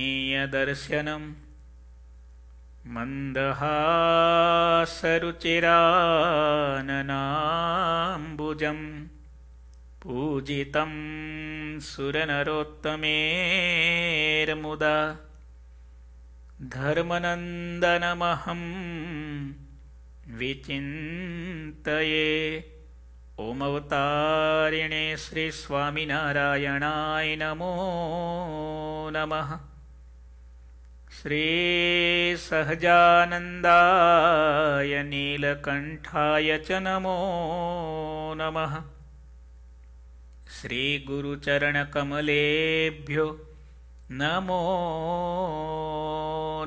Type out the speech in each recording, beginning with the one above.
ीयदर्शनम् मन्दहासरुचिराननाम्बुजम् पूजितं सुरनरोत्तमेर्मुदा धर्मनन्दनमहम् विचिन्तये ओमवतारिणे श्रीस्वामिनारायणाय नमो नमः શ્રી સહજાનંદાય નીલકંઠાય ચ નમો નમઃ શ્રી ગુરુચરણકમલેભ્યો નમો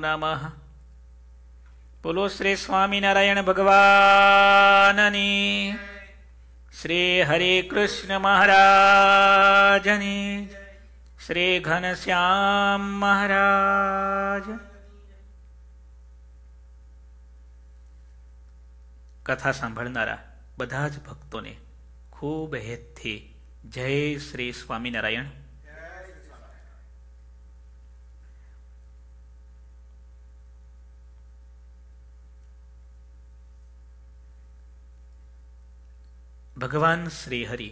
નમઃ બોલો શ્રી સ્વામિનારાયણ ભગવાનની શ્રી હરે કૃષ્ણ મહારાજની શ્રી ઘનશ્યામ મહારાજ કથા સાંભળનારા બધા જ ભક્તોને ખૂબ હેતથી જય શ્રી સ્વામિનારાયણ ભગવાન શ્રીહરિ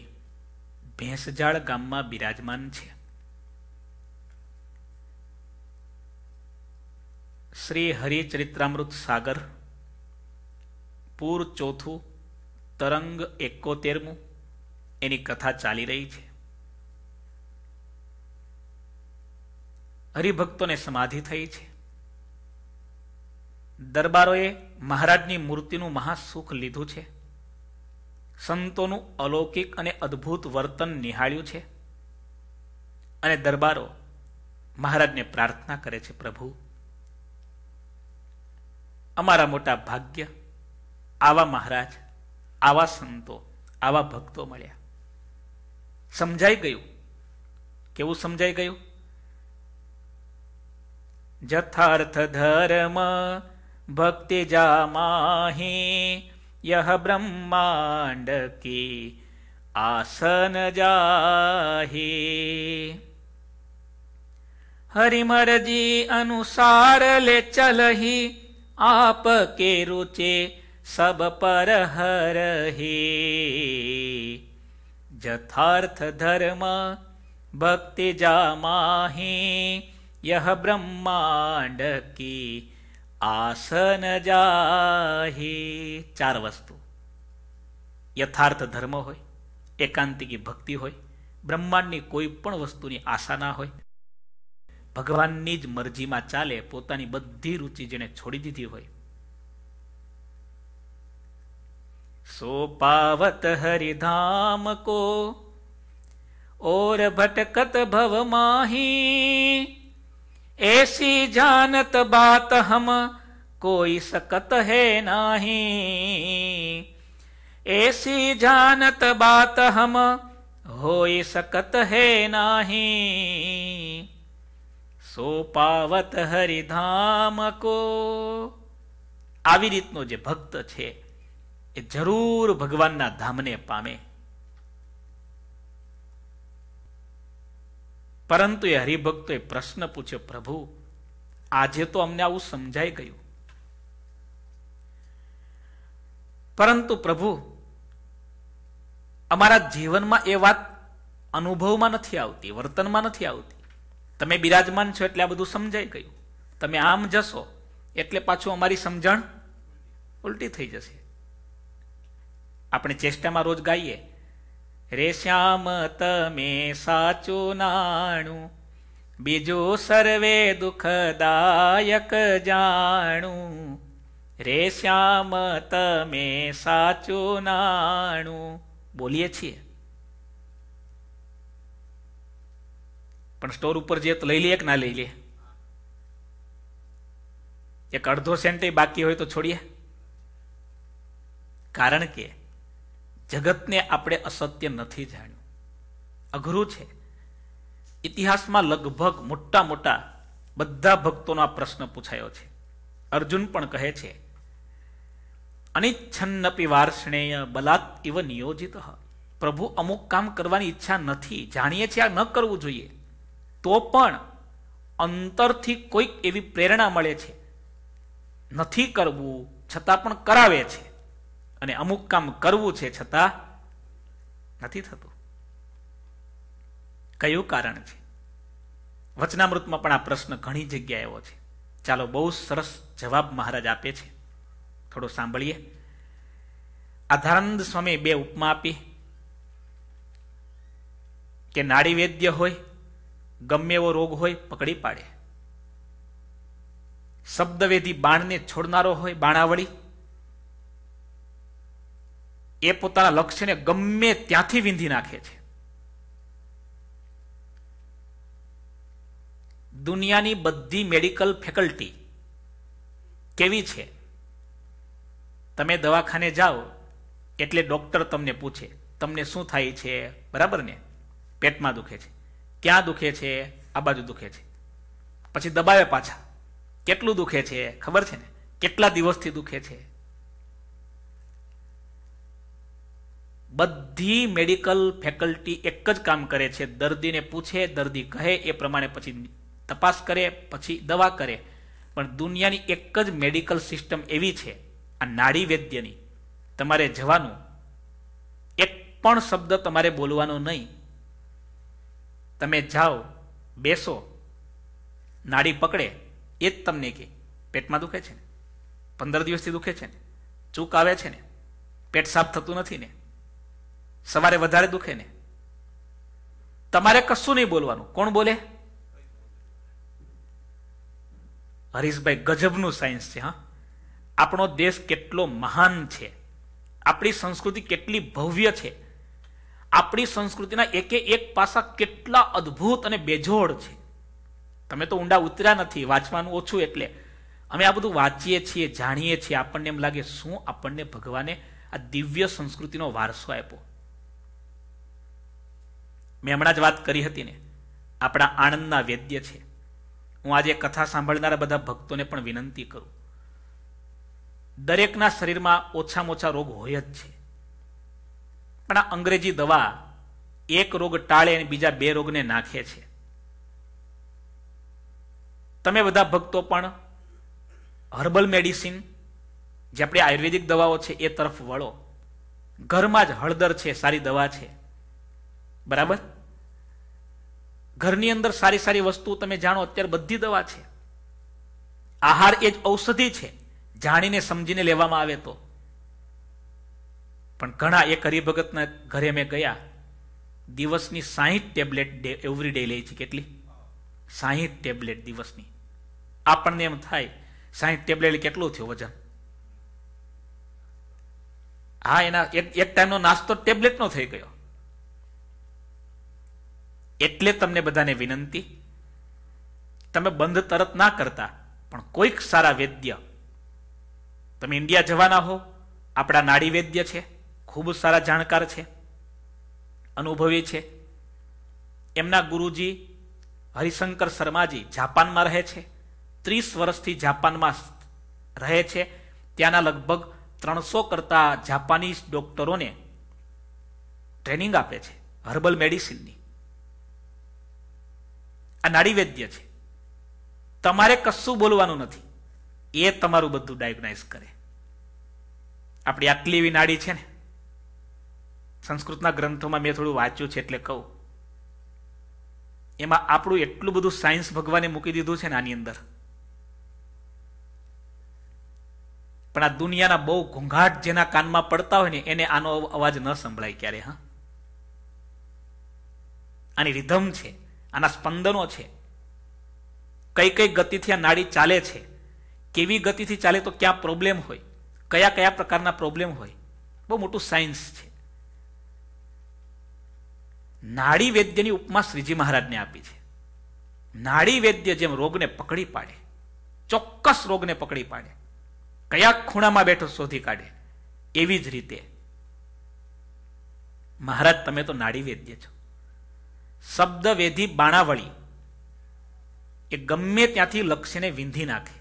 ભેંસજાળ ગામમાં બિરાજમાન છે શ્રી હરિચરિત્રામૃત સાગર પૂર ચોથું તરંગ એકોતેરમું એની કથા ચાલી રહી છે હરિભક્તોને સમાધિ થઈ છે દરબારોએ મહારાજની મૂર્તિનું મહાસુખ લીધું છે સંતોનું અલૌકિક અને અદ્ભુત વર્તન નિહાળ્યું છે અને દરબારો મહારાજને પ્રાર્થના કરે છે પ્રભુ अमारा मोठा भाग्य आवा महाराज आवा संतो आवा भक्तो म्ह्या समजाई गु केवय गयो, जथार्थ धर्म जा माही यह ब्रह्मांड की आसन जाही हरिमर जी ले चलही आप के रुचे सब पर हर हे जथार्थ धर्म भक्ति जामाहे यह ब्रह्मांड की आसन जाहे ચાર વસ્તુ યથાર્થ ધર્મ હોય એકાંતિકી ભક્તિ હોય બ્રહ્માંડની કોઈ પણ વસ્તુની આશા ના હોય ભગવાનની જ મરજીમાં ચાલે પોતાની બધી રૂચિ જેને છોડી દીધી હોય सो पावत हरिधाम को और भटकत भव माही ऐसी जानत बात हम कोई सकत है नाही ऐसी जानत बात हम होई सकत है नाही सो पावत હરિધામ કો આવી રીતનો જે ભક્ત છે એ જરૂર ભગવાનના ધામને પામે પરંતુ એ હરિભક્તોએ પ્રશ્ન પૂછ્યો પ્રભુ આજે તો અમને આવું સમજાઈ ગયું પરંતુ પ્રભુ અમારા જીવનમાં એ વાત અનુભવમાં નથી આવતી વર્તનમાં નથી આવતી તમે બિરાજમાન છો એટલે આ બધું સમજાઈ ગયું તમે આમ જશો એટલે પાછું અમારી સમજણ ઉલટી થઈ જશે આપણે ચેષ્ટામાં રોજ ગાઈએ રે શ્યામ તમે સાચો નાણું બીજો સર્વે દુઃખદાયક જાણું રે શ્યામ તમે સાચું નાણું બોલીએ છીએ પણ સ્ટોર ઉપર જે લઈ લઈએ કે ના લઈ લે એક અડધો સેન્ટે બાકી હોય તો છોડીએ કારણ કે જગતને આપણે અસત્ય નથી જાણ્યું અઘરું છે ઇતિહાસમાં લગભગ મોટા મોટા બધા ભક્તોનો આ પ્રશ્ન પૂછાયો છે અર્જુન પણ કહે છે અનિચ્છન્નપી વાર્ષણેય બલાત ઇવ નિયોજિત પ્રભુ અમુક કામ કરવાની ઈચ્છા નથી જાણીએ છીએ આ ન કરવું જોઈએ તો પણ અંતરથી કોઈક એવી પ્રેરણા મળે છે નથી કરવું છતાં પણ કરાવે છે અને અમુક કામ કરવું છે છતાં નથી થતું કયું કારણ છે વચનામૃતમાં પણ આ પ્રશ્ન ઘણી જગ્યાએ એવો છે ચાલો બહુ સરસ જવાબ મહારાજ આપે છે થોડો સાંભળીએ આધારાનંદ સ્વામી બે ઉપમા આપી કે નાડી વૈદ્ય હોય ગમે એવો રોગ હોય પકડી પાડે શબ્દવેધી બાણને છોડનારો હોય બાણાવળી એ પોતાના લક્ષ્યને ગમે ત્યાંથી વિંધી નાખે છે દુનિયાની બધી મેડિકલ ફેકલ્ટી કેવી છે તમે દવાખાને જાઓ એટલે ડોક્ટર તમને પૂછે તમને શું થાય છે બરાબર ને પેટમાં દુખે છે ક્યાં દુખે છે આ બાજુ દુખે છે પછી દબાવે પાછા કેટલું દુખે છે ખબર છે ને કેટલા દિવસથી દુખે છે બધી મેડિકલ ફેકલ્ટી એક જ કામ કરે છે દર્દીને પૂછે દર્દી કહે એ પ્રમાણે પછી તપાસ કરે પછી દવા કરે પણ દુનિયાની એક જ મેડિકલ સિસ્ટમ એવી છે આ નાડી વૈદ્યની તમારે જવાનું એક પણ શબ્દ તમારે બોલવાનો નહીં તમે જાઓ બેસો નાડી પકડે એ જ તમને કે પેટમાં દુખે છે ને પંદર દિવસથી દુખે છે ને ચૂક આવે છે ને પેટ સાફ થતું નથી ને સવારે વધારે દુખે ને તમારે કશું નહીં બોલવાનું કોણ બોલે હરીશભાઈ ગજબનું સાયન્સ છે હા આપણો દેશ કેટલો મહાન છે આપણી સંસ્કૃતિ કેટલી ભવ્ય છે આપણી સંસ્કૃતિના એકે એક પાસા કેટલા અદભુત અને બેજોડ છે તમે તો ઊંડા ઉતર્યા નથી વાંચવાનું ઓછું એટલે અમે આ બધું વાંચીએ છીએ જાણીએ છીએ આપણને એમ લાગે શું આપણને ભગવાને આ દિવ્ય સંસ્કૃતિનો વારસો આપ્યો મેં હમણાં જ વાત કરી હતી ને આપણા આણંદના વૈદ્ય છે હું આજે કથા સાંભળનારા બધા ભક્તોને પણ વિનંતી કરું દરેકના શરીરમાં ઓછામાં ઓછા રોગ હોય જ છે પણ આ અંગ્રેજી દવા એક રોગ ટાળે અને બીજા બે રોગને નાખે છે તમે બધા ભક્તો પણ હર્બલ મેડિસિન જે આપણી આયુર્વેદિક દવાઓ છે એ તરફ વળો ઘરમાં જ હળદર છે સારી દવા છે બરાબર ઘરની અંદર સારી સારી વસ્તુ તમે જાણો અત્યારે બધી દવા છે આહાર એ જ ઔષધિ છે જાણીને સમજીને લેવામાં આવે તો પણ ઘણા એક હરિભગતના ઘરે મેં ગયા દિવસની સાહીઠ ટેબ્લેટ એવરી ડે લે છે કેટલી સાહીઠ ટેબ્લેટ દિવસની આપણને એમ થાય સાહીઠ ટેબ્લેટ કેટલું થયું વજન હા એના એક એક ટાઈમનો નાસ્તો ટેબ્લેટનો થઈ ગયો એટલે તમને બધાને વિનંતી તમે બંધ તરત ના કરતા પણ કોઈક સારા વૈદ્ય તમે ઇન્ડિયા જવાના હો આપણા નાડી વૈદ્ય છે ખૂબ સારા જાણકાર છે અનુભવી છે એમના ગુરુજી હરિશંકર શર્માજી જાપાનમાં રહે છે ત્રીસ વર્ષથી જાપાનમાં રહે છે ત્યાંના લગભગ ત્રણસો કરતા જાપાનીઝ ડોક્ટરોને ટ્રેનિંગ આપે છે હર્બલ મેડિસિનની આ નાડીવૈદ્ય છે તમારે કશું બોલવાનું નથી એ તમારું બધું ડાયગ્નાઇઝ કરે આપણી આટલી એવી નાડી છે ને સંસ્કૃતના ગ્રંથોમાં મેં થોડું વાંચ્યું છે એટલે કહું એમાં આપણું એટલું બધું સાયન્સ ભગવાને મૂકી દીધું છે ને આની અંદર પણ આ દુનિયાના બહુ ઘોંઘાટ જેના કાનમાં પડતા હોય ને એને આનો અવાજ ન સંભળાય ક્યારે હા આની રિધમ છે આના સ્પંદનો છે કઈ કઈ ગતિથી આ નાડી ચાલે છે કેવી ગતિથી ચાલે તો ક્યાં પ્રોબ્લેમ હોય કયા કયા પ્રકારના પ્રોબ્લેમ હોય બહુ મોટું સાયન્સ છે નાડી વૈદ્યની ઉપમા શ્રીજી મહારાજને આપી છે નાડી વૈદ્ય જેમ રોગને પકડી પાડે ચોક્કસ રોગને પકડી પાડે કયા ખૂણામાં બેઠો શોધી કાઢે એવી જ રીતે મહારાજ તમે તો નાડી વૈદ્ય છો શબ્દ વેધી બાણાવળી એ ગમે ત્યાંથી લક્ષ્યને વિંધી નાખે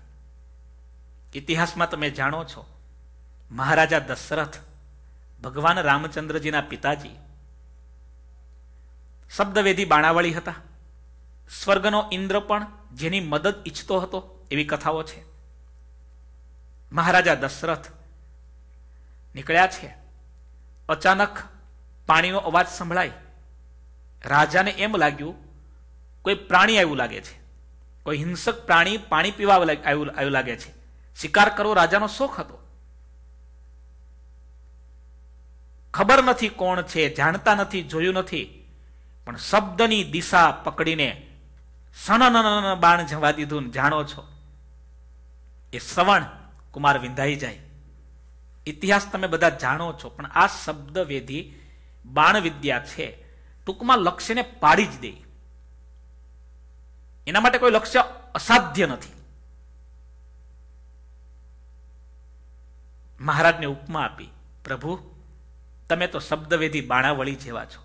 ઇતિહાસમાં તમે જાણો છો મહારાજા દશરથ ભગવાન રામચંદ્રજીના પિતાજી શબ્દવેધી બાણાવળી હતા સ્વર્ગનો ઇન્દ્ર પણ જેની મદદ ઈચ્છતો હતો એવી કથાઓ છે મહારાજા દશરથ નીકળ્યા છે અચાનક પાણીનો અવાજ સંભળાય રાજાને એમ લાગ્યું કોઈ પ્રાણી આવ્યું લાગે છે કોઈ હિંસક પ્રાણી પાણી પીવા આવ્યું લાગે છે શિકાર કરવો રાજાનો શોખ હતો ખબર નથી કોણ છે જાણતા નથી જોયું નથી પણ શબ્દની દિશા પકડીને સણન બાણ જવા દીધું જાણો છો એ શ્રવણ કુમાર વિંધાઈ જાય ઇતિહાસ તમે બધા જાણો છો પણ આ શબ્દ વેધિ બાણ વિદ્યા છે ટૂંકમાં લક્ષ્યને પાડી જ દે એના માટે કોઈ લક્ષ્ય અસાધ્ય નથી મહારાજને ઉપમા આપી પ્રભુ તમે તો શબ્દવેધી બાણાવળી જેવા છો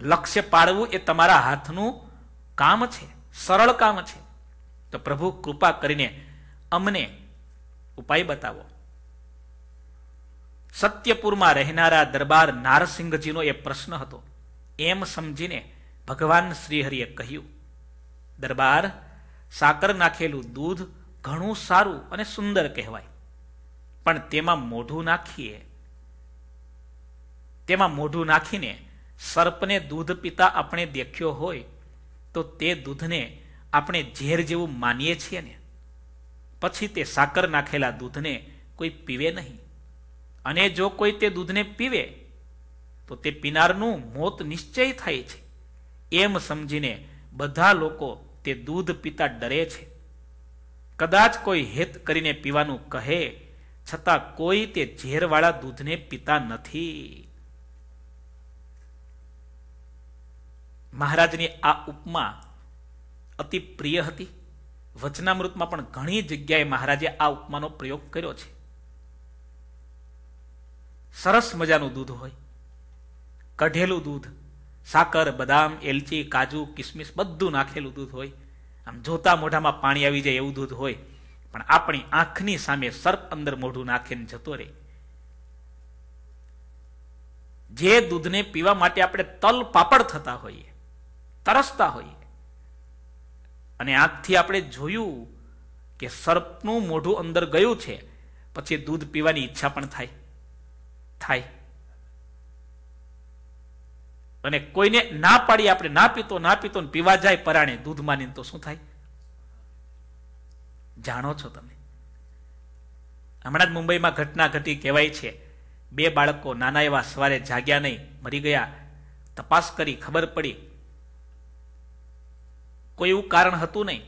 લક્ષ્ય પાડવું એ તમારા હાથનું કામ છે સરળ કામ છે તો પ્રભુ કૃપા કરીને અમને ઉપાય બતાવો સત્યપુરમાં રહેનારા દરબાર નારસિંહજીનો એ પ્રશ્ન હતો એમ સમજીને ભગવાન શ્રીહરિએ કહ્યું દરબાર સાકર નાખેલું દૂધ ઘણું સારું અને સુંદર કહેવાય પણ તેમાં મોઢું નાખીએ તેમાં મોઢું નાખીને સર્પને દૂધ પીતા આપણે દેખ્યો હોય તો તે દૂધને આપણે ઝેર જેવું માનીએ છીએ ને પછી તે સાકર નાખેલા દૂધને કોઈ પીવે નહીં અને જો કોઈ તે દૂધને પીવે તો તે પીનારનું મોત નિશ્ચય થાય છે એમ સમજીને બધા લોકો તે દૂધ પીતા ડરે છે કદાચ કોઈ હેત કરીને પીવાનું કહે છતાં કોઈ તે ઝેરવાળા દૂધને પીતા નથી મહારાજની આ ઉપમા અતિ પ્રિય હતી વચનામૃતમાં પણ ઘણી જગ્યાએ મહારાજે આ ઉપમાનો પ્રયોગ કર્યો છે સરસ મજાનું દૂધ હોય કઢેલું દૂધ સાકર બદામ એલચી કાજુ કિસમિસ બધું નાખેલું દૂધ હોય આમ જોતા મોઢામાં પાણી આવી જાય એવું દૂધ હોય પણ આપણી આંખની સામે સર્પ અંદર મોઢું નાખીને જતો રહે જે દૂધને પીવા માટે આપણે તલ પાપડ થતા હોઈએ તરસતા હોઈએ અને આજથી આપણે જોયું કે સર્પનું મોઢું અંદર ગયું છે પછી દૂધ પીવાની ઈચ્છા પણ થાય થાય અને કોઈને ના પાડી આપણે ના પીતો ના પીતો ને પીવા જાય પરાણે દૂધ માની તો શું થાય જાણો છો તમે હમણાં જ મુંબઈમાં ઘટના ઘટી કહેવાય છે બે બાળકો નાના એવા સવારે જાગ્યા નહીં મરી ગયા તપાસ કરી ખબર પડી કોઈ એવું કારણ હતું નહીં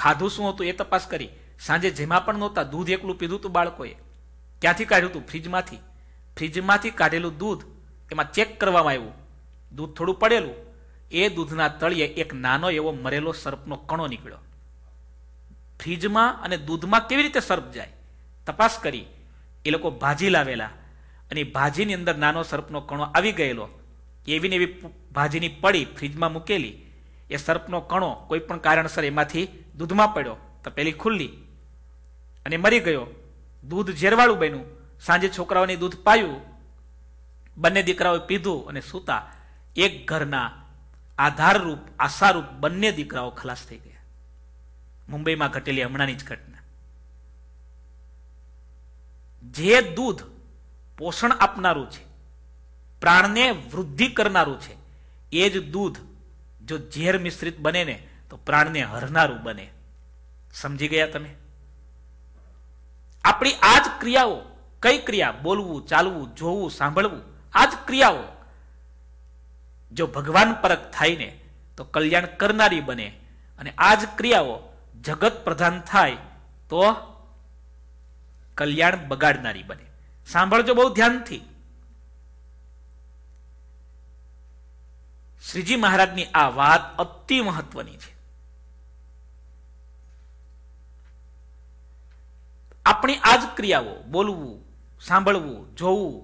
ખાધું શું હતું એ તપાસ કરી સાંજે જેમાં પણ નહોતા દૂધ એકલું પીધું હતું બાળકોએ ક્યાંથી કાઢ્યું હતું ફ્રીજમાંથી ફ્રીજમાંથી કાઢેલું દૂધ એમાં ચેક કરવામાં આવ્યું દૂધ થોડું પડેલું એ દૂધના તળિયે એક નાનો એવો મરેલો સર્પનો કણો નીકળ્યો ફ્રીજમાં અને દૂધમાં કેવી રીતે સર્પ જાય તપાસ કરી એ લોકો ભાજી લાવેલા અને ભાજીની અંદર નાનો સર્પનો કણો આવી ગયેલો એવી ને એવી ભાજીની પડી ફ્રીજમાં મૂકેલી એ સર્પનો કણો કોઈ પણ કારણસર એમાંથી દૂધમાં પડ્યો તો પેલી ખુલ્લી અને મરી ગયો દૂધ ઝેરવાળું બન્યું સાંજે છોકરાઓને દૂધ પાયું બંને દીકરાઓએ પીધું અને સૂતા એક ઘરના આધારરૂપ આશારૂપ બંને દીકરાઓ ખલાસ થઈ ગયા મુંબઈમાં ઘટેલી હમણાંની જ ઘટના જે દૂધ પોષણ આપનારું છે પ્રાણને વૃદ્ધિ કરનારું છે એ જ દૂધ જો ઝેર મિશ્રિત બને ને તો પ્રાણને હરનારું બને સમજી ગયા તમે આપણી આ જ ક્રિયાઓ કઈ ક્રિયા બોલવું ચાલવું જોવું સાંભળવું આ જ ક્રિયાઓ જો ભગવાન પરક થાય ને તો કલ્યાણ કરનારી બને અને આ જ ક્રિયાઓ જગત પ્રધાન થાય તો કલ્યાણ બગાડનારી બને સાંભળજો બહુ ધ્યાનથી શ્રીજી મહારાજની આ વાત અતિ મહત્વની છે આપણી આ જ ક્રિયાઓ બોલવું સાંભળવું જોવું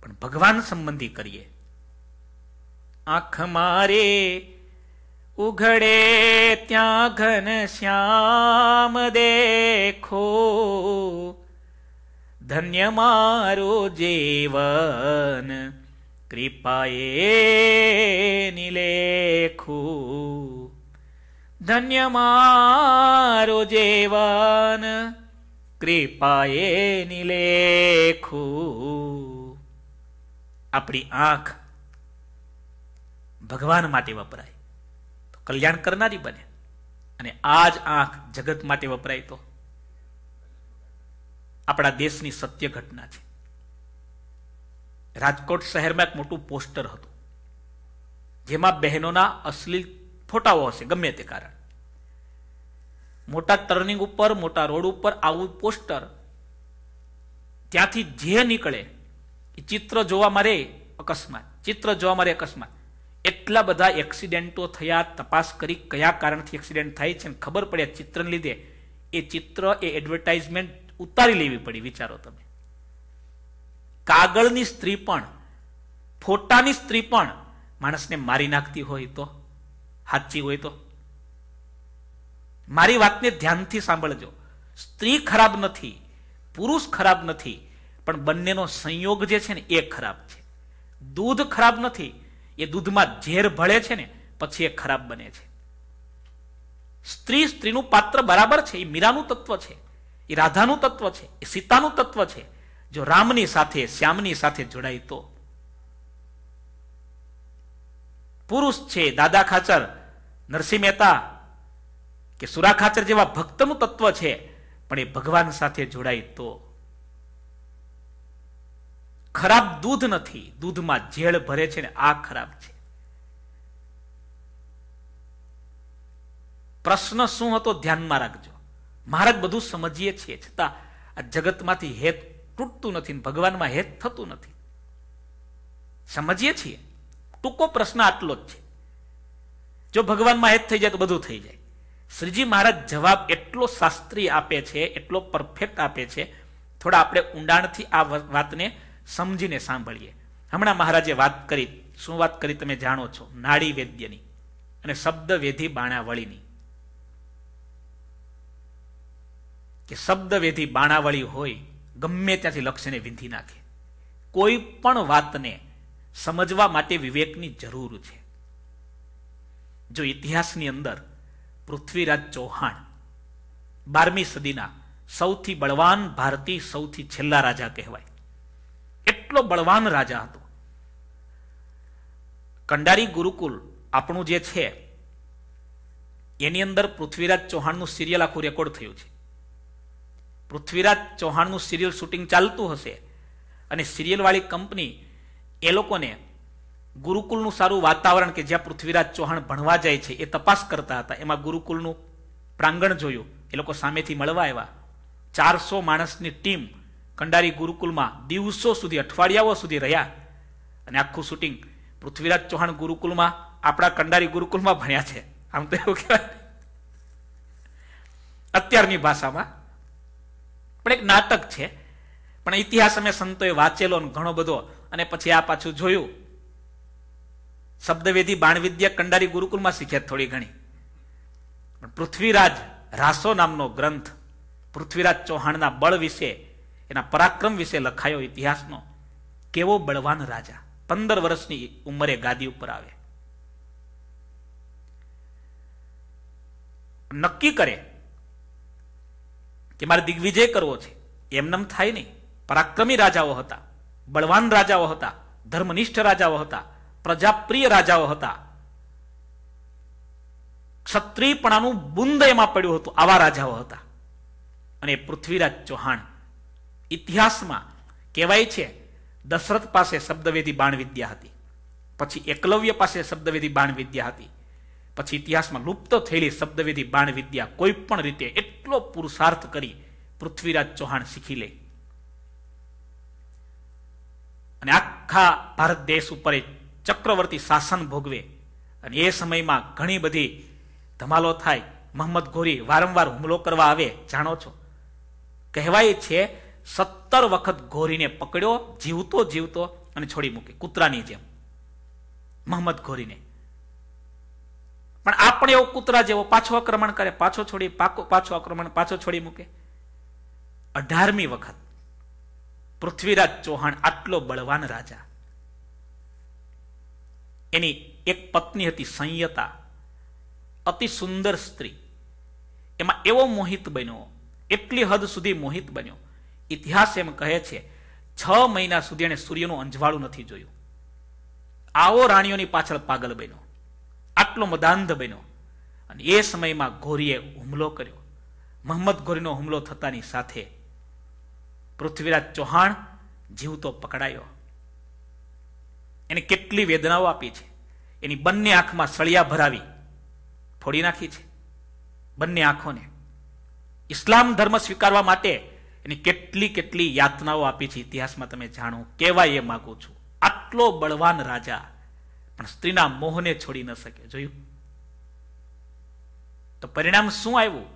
પણ ભગવાન સંબંધી કરીએ આંખ મારે ઉઘડે ત્યાં ઘન શ્યામ દેખો ધન્ય મારો જીવન કૃપાએ નિલેખું ધન્ય મારો જેવાન કૃપાએ નિલેખુ આપણી આંખ ભગવાન માટે વપરાય તો કલ્યાણ કરનારી બને અને આ જ આંખ જગત માટે વપરાય તો આપણા દેશની સત્ય ઘટના છે રાજકોટ શહેરમાં એક મોટું પોસ્ટર હતું જેમાં બહેનોના અશ્લીલ ફોટાઓ હશે ગમે તે કારણ મોટા ટર્નિંગ ઉપર મોટા રોડ ઉપર આવું પોસ્ટર ત્યાંથી જે નીકળે એ ચિત્ર જોવા મારે અકસ્માત ચિત્ર જોવા મારે અકસ્માત એટલા બધા એક્સિડેન્ટો થયા તપાસ કરી કયા કારણથી એક્સિડેન્ટ થાય છે ખબર પડે ચિત્રને લીધે એ ચિત્ર એ એડવર્ટાઇઝમેન્ટ ઉતારી લેવી પડી વિચારો તમે કાગળની સ્ત્રી પણ ફોટાની સ્ત્રી પણ માણસને મારી નાખતી હોય તો સાચી હોય તો મારી વાતને ધ્યાનથી સાંભળજો સ્ત્રી ખરાબ નથી પુરુષ ખરાબ નથી પણ બંનેનો સંયોગ જે છે ને એ ખરાબ છે દૂધ ખરાબ નથી એ દૂધમાં ઝેર ભળે છે ને પછી એ ખરાબ બને છે સ્ત્રી સ્ત્રીનું પાત્ર બરાબર છે એ મીરાનું તત્વ છે એ રાધાનું તત્વ છે એ સીતાનું તત્વ છે જો રામની સાથે શ્યામની સાથે જોડાય તો પુરુષ છે દાદા ખાચર નરસિંહ મહેતા કે સુરા ખાચર જેવા ભક્તનું તત્વ છે પણ એ ભગવાન સાથે જોડાય તો ખરાબ દૂધ નથી દૂધમાં ઝેળ ભરે છે ને આ ખરાબ છે પ્રશ્ન શું હતો ધ્યાનમાં રાખજો મહારાજ બધું સમજીએ છીએ છતાં આ જગતમાંથી હેત તૂટતું નથી ભગવાનમાં હેત થતું નથી સમજીએ છીએ ટૂંકો પ્રશ્ન આટલો જ છે જો ભગવાનમાં હેત થઈ જાય તો બધું થઈ જાય શ્રીજી મહારાજ જવાબ એટલો શાસ્ત્રી આપે છે એટલો પરફેક્ટ આપે છે થોડા આપણે ઊંડાણથી આ વાતને સમજીને સાંભળીએ હમણાં મહારાજે વાત કરી શું વાત કરી તમે જાણો છો નાડી વૈદ્યની અને શબ્દ વેધી બાણાવળીની કે શબ્દ વેધી બાણાવળી હોય ગમે ત્યાંથી લક્ષ્યને વિંધી નાખે કોઈ પણ વાતને સમજવા માટે વિવેકની જરૂર છે જો ઇતિહાસની અંદર પૃથ્વીરાજ ચૌહાણ બારમી સદીના સૌથી બળવાન ભારતી સૌથી છેલ્લા રાજા કહેવાય એટલો બળવાન રાજા હતો કંડારી ગુરુકુલ આપણું જે છે એની અંદર પૃથ્વીરાજ ચૌહાણનું સિરિયલ આખું રેકોર્ડ થયું છે પૃથ્વીરાજ ચૌહાણનું સિરિયલ શૂટિંગ ચાલતું હશે અને સિરિયલવાળી કંપની એ લોકોને ગુરુકુલનું સારું વાતાવરણ કે જ્યાં પૃથ્વીરાજ ચૌહાણ ભણવા જાય છે એ તપાસ કરતા હતા એમાં ગુરુકુળનું પ્રાંગણ જોયું એ લોકો સામેથી મળવા આવ્યા ચારસો માણસની ટીમ કંડારી ગુરુકુલમાં દિવસો સુધી અઠવાડિયાઓ સુધી રહ્યા અને આખું શૂટિંગ પૃથ્વીરાજ ચૌહાણ ગુરુકુલમાં આપણા કંડારી ગુરુકુલમાં ભણ્યા છે આમ તો એવું કહેવાય અત્યારની ભાષામાં પણ એક નાટક છે પણ ઇતિહાસ અમે સંતોએ વાંચેલો ઘણો બધો અને પછી આ પાછું જોયું શબ્દવેધી બાણવિદ્યા કંડારી ગુરુકુલમાં શીખ્યા થોડી ઘણી પણ પૃથ્વીરાજ રાસો નામનો ગ્રંથ પૃથ્વીરાજ ચૌહાણના બળ વિશે એના પરાક્રમ વિશે લખાયો ઇતિહાસનો કેવો બળવાન રાજા પંદર વર્ષની ઉંમરે ગાદી ઉપર આવે નક્કી કરે કે મારે દિગ્વિજય કરવો છે એમનેમ થાય નહીં પરાક્રમી રાજાઓ હતા બળવાન રાજાઓ હતા ધર્મનિષ્ઠ રાજાઓ હતા પ્રજાપ્રિય રાજાઓ હતા ક્ષત્રિયપણાનું બુંદ એમાં પડ્યું હતું આવા રાજાઓ હતા અને પૃથ્વીરાજ ચૌહાણ ઇતિહાસમાં કહેવાય છે દશરથ પાસે શબ્દવેધી બાણ વિદ્યા હતી પછી એકલવ્ય પાસે શબ્દવેધી બાણવિદ્યા હતી પછી ઇતિહાસમાં લુપ્ત થયેલી શબ્દવિધિ બાણ વિદ્યા કોઈ પણ રીતે એટલો પુરુષાર્થ કરી પૃથ્વીરાજ ચૌહાણ શીખી લે અને આખા ભારત દેશ ઉપર ચક્રવર્તી શાસન ભોગવે અને એ સમયમાં ઘણી બધી ધમાલો થાય મોહમ્મદ ઘોરી વારંવાર હુમલો કરવા આવે જાણો છો કહેવાય છે સત્તર વખત ઘોરીને પકડ્યો જીવતો જીવતો અને છોડી મૂકે કૂતરાની જેમ મોહમ્મદ ઘોરીને પણ આપણે એવો કૂતરા જેવો પાછો આક્રમણ કરે પાછો છોડી પાકો પાછો આક્રમણ પાછો છોડી મૂકે અઢારમી વખત પૃથ્વીરાજ ચૌહાણ આટલો બળવાન રાજા એની એક પત્ની હતી સંયતા અતિ સુંદર સ્ત્રી એમાં એવો મોહિત બન્યો એટલી હદ સુધી મોહિત બન્યો ઇતિહાસ એમ કહે છે છ મહિના સુધી એણે સૂર્યનું અંજવાળું નથી જોયું આવો રાણીઓની પાછળ પાગલ બન્યો આટલો મદાંધ બન્યો અને એ સમયમાં ઘોરીએ હુમલો કર્યો મોહમ્મદ ઘોરીનો હુમલો થતાની સાથે પૃથ્વીરાજ ચૌહાણ જીવતો પકડાયો એને કેટલી વેદનાઓ આપી છે એની બંને આંખમાં સળિયા ભરાવી ફોડી નાખી છે બંને આંખોને ઇસ્લામ ધર્મ સ્વીકારવા માટે એની કેટલી કેટલી યાતનાઓ આપી છે ઇતિહાસમાં તમે જાણો કહેવા એ માગું છું આટલો બળવાન રાજા પણ સ્ત્રીના મોહને છોડી ન શકે જોયું તો પરિણામ શું આવ્યું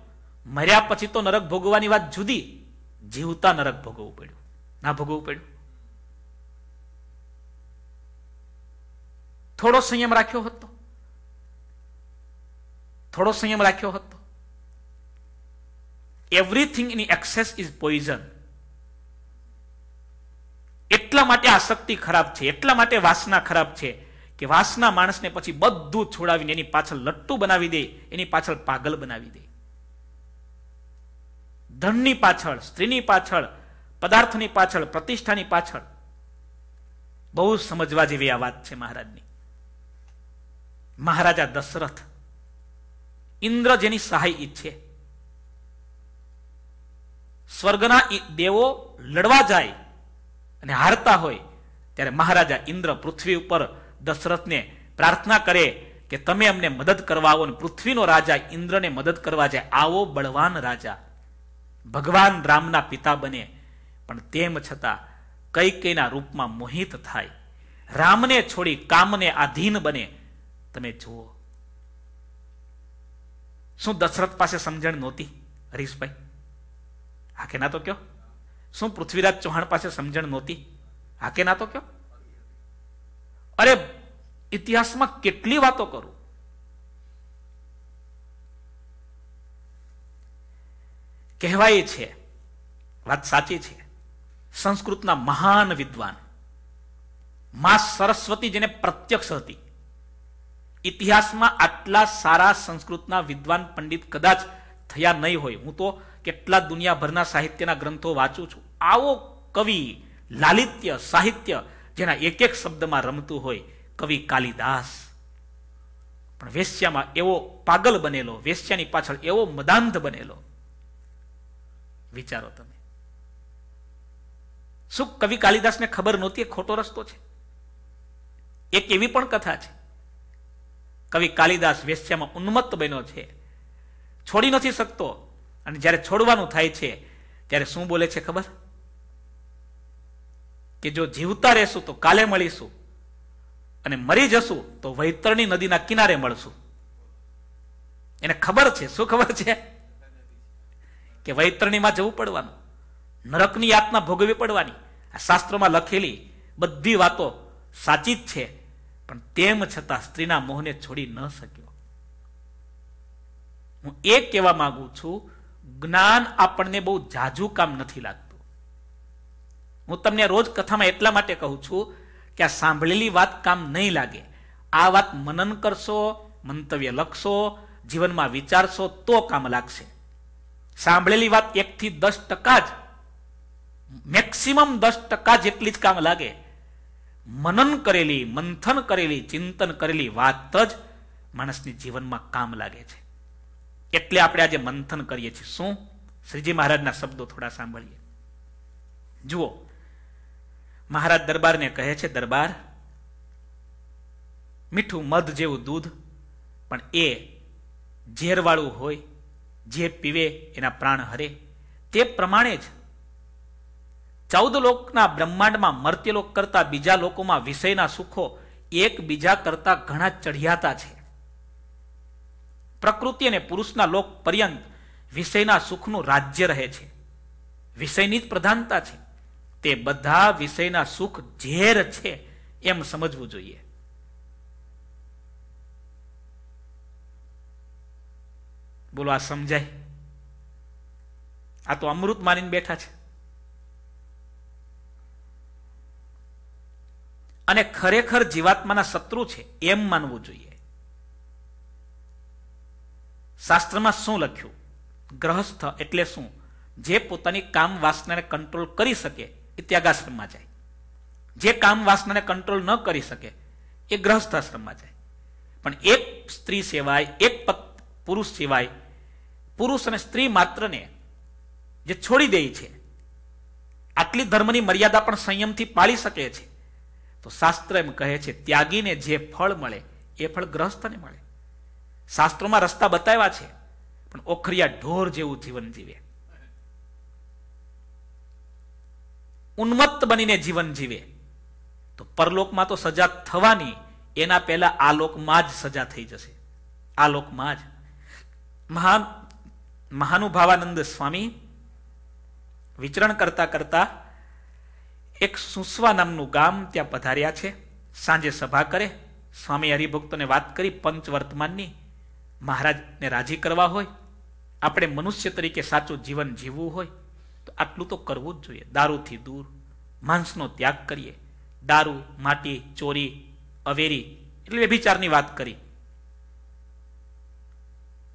મર્યા પછી તો નરક ભોગવવાની વાત જુદી જીવતા નરક ભોગવવું પડ્યું ના ભોગવવું પડ્યું થોડો સંયમ રાખ્યો હતો થોડો સંયમ રાખ્યો હતો everything in excess is poison એટલા માટે આ શક્તિ ખરાબ છે એટલા માટે વાસના ખરાબ છે કે વાસના માણસને પછી બધું છોડાવીને એની પાછળ લટ્ટુ બનાવી દે એની પાછળ પાગલ બનાવી દે ધનની પાછળ સ્ત્રીની પાછળ પદાર્થની પાછળ પ્રતિષ્ઠાની પાછળ બહુ સમજવા જેવી આ વાત છે મહારાજની મહારાજા દશરથ ઇન્દ્ર જેની સહાય ઈચ્છે સ્વર્ગના દેવો લડવા જાય અને હારતા હોય ત્યારે મહારાજા ઇન્દ્ર પૃથ્વી ઉપર દશરથને પ્રાર્થના કરે કે તમે અમને મદદ કરવા આવો પૃથ્વીનો રાજા ઇન્દ્રને મદદ કરવા જાય આવો બળવાન રાજા ભગવાન રામના પિતા બને પણ તેમ છતાં કઈ કઈના રૂપમાં મોહિત થાય રામને છોડી કામને આધીન બને તમે જુઓ શું દશરથ પાસે સમજણ નહોતી હરીશભાઈ હા કે ના તો કયો શું પૃથ્વીરાજ ચૌહાણ પાસે સમજણ નહોતી હા કે ના તો કયો અરે ઇતિહાસમાં કેટલી વાતો કરું કહેવાય છે વાત સાચી છે સંસ્કૃતના મહાન વિદ્વાન મા સરસ્વતી જેને પ્રત્યક્ષ હતી ઇતિહાસમાં આટલા સારા સંસ્કૃતના વિદ્વાન પંડિત કદાચ થયા નહીં હોય હું તો કેટલા દુનિયાભરના સાહિત્યના ગ્રંથો વાંચું છું આવો કવિ લાલિત્ય સાહિત્ય જેના એક એક શબ્દમાં રમતું હોય કવિ કાલિદાસ પણ વેશ્યામાં એવો પાગલ બનેલો વેશ્યાની પાછળ એવો મદાંધ બનેલો વિચારો તમે શું કવિ કાલિદાસને ખબર નહોતી ખોટો રસ્તો છે એક એવી પણ કથા છે કવિ કાલિદાસ વેશ્યામાં ઉન્મત્ત બન્યો છે છોડી નથી શકતો અને જ્યારે છોડવાનું થાય છે ત્યારે શું બોલે છે ખબર કે જો જીવતા રહેશું તો કાલે મળીશું અને મરી જશું તો વૈતરણી નદીના કિનારે મળશું એને ખબર છે શું ખબર છે કે વૈતરણીમાં જવું પડવાનું નરકની યાતના ભોગવી પડવાની આ શાસ્ત્રોમાં લખેલી બધી વાતો સાચી જ છે પણ તેમ છતાં સ્ત્રીના મોહને છોડી ન શક્યો હું એ કહેવા માંગુ છું જ્ઞાન આપણને બહુ જાજુ કામ નથી લાગતું હું તમને રોજ કથામાં એટલા માટે કહું છું કે આ સાંભળેલી વાત કામ નહીં લાગે આ વાત મનન કરશો મંતવ્ય લખશો જીવનમાં વિચારશો તો કામ લાગશે સાંભળેલી વાત એકથી દસ ટકા જ મેક્સિમમ દસ ટકા જેટલી જ કામ લાગે મનન કરેલી મંથન કરેલી ચિંતન કરેલી વાત જ માણસની જીવનમાં કામ લાગે છે એટલે આપણે આજે મંથન કરીએ છીએ શું શ્રીજી મહારાજના શબ્દો થોડા સાંભળીએ જુઓ મહારાજ દરબારને કહે છે દરબાર મીઠું મધ જેવું દૂધ પણ એ ઝેરવાળું હોય જે પીવે એના પ્રાણ હરે તે પ્રમાણે જ ચૌદ લોકના બ્રહ્માંડમાં મર્ત્યલોક કરતા બીજા લોકોમાં વિષયના સુખો એકબીજા કરતા ઘણા ચઢિયાતા છે પ્રકૃતિ અને પુરુષના લોક પર્યંત વિષયના સુખનું રાજ્ય રહે છે વિષયની જ પ્રધાનતા છે તે બધા વિષયના સુખ ઝેર છે એમ સમજવું જોઈએ બોલો આ સમજાય આ તો અમૃત માનીને બેઠા છે અને ખરેખર જીવાત્માના શત્રુ છે એમ માનવું જોઈએ શાસ્ત્રમાં શું લખ્યું ગ્રહસ્થ એટલે શું જે પોતાની કામ વાસનાને કંટ્રોલ કરી શકે એ ત્યાગાશ્રમમાં જાય જે કામ વાસનાને કંટ્રોલ ન કરી શકે એ ગ્રહસ્થ આશ્રમમાં જાય પણ એક સ્ત્રી સિવાય એક પુરુષ સિવાય પુરુષ અને સ્ત્રી માત્રને જે છોડી દે છે આટલી ધર્મની મર્યાદા પણ સંયમથી પાળી શકે છે તો શાસ્ત્ર એમ કહે છે ત્યાગીને જે ફળ મળે એ ફળ ગ્રહસ્થને મળે શાસ્ત્રોમાં રસ્તા બતાવ્યા છે પણ ઓખરિયા ઢોર જેવું જીવન જીવે ઉન્મત્ત બનીને જીવન જીવે તો પરલોકમાં તો સજા થવાની એના પહેલા આલોકમાં જ સજા થઈ જશે આલોકમાં જ મહાન મહાનુભાવાનંદ સ્વામી વિચરણ કરતા કરતા એક સુસવા નામનું ગામ ત્યાં પધાર્યા છે સાંજે સભા કરે સ્વામી હરિભક્તોને વાત કરી પંચ વર્તમાનની મહારાજને રાજી કરવા હોય આપણે મનુષ્ય તરીકે સાચું જીવન જીવવું હોય આટલું તો કરવું જ જોઈએ દારૂથી દૂર માંસનો ત્યાગ કરીએ દારૂ માટી ચોરી અવેરી એટલે વ્યભિચારની વાત કરી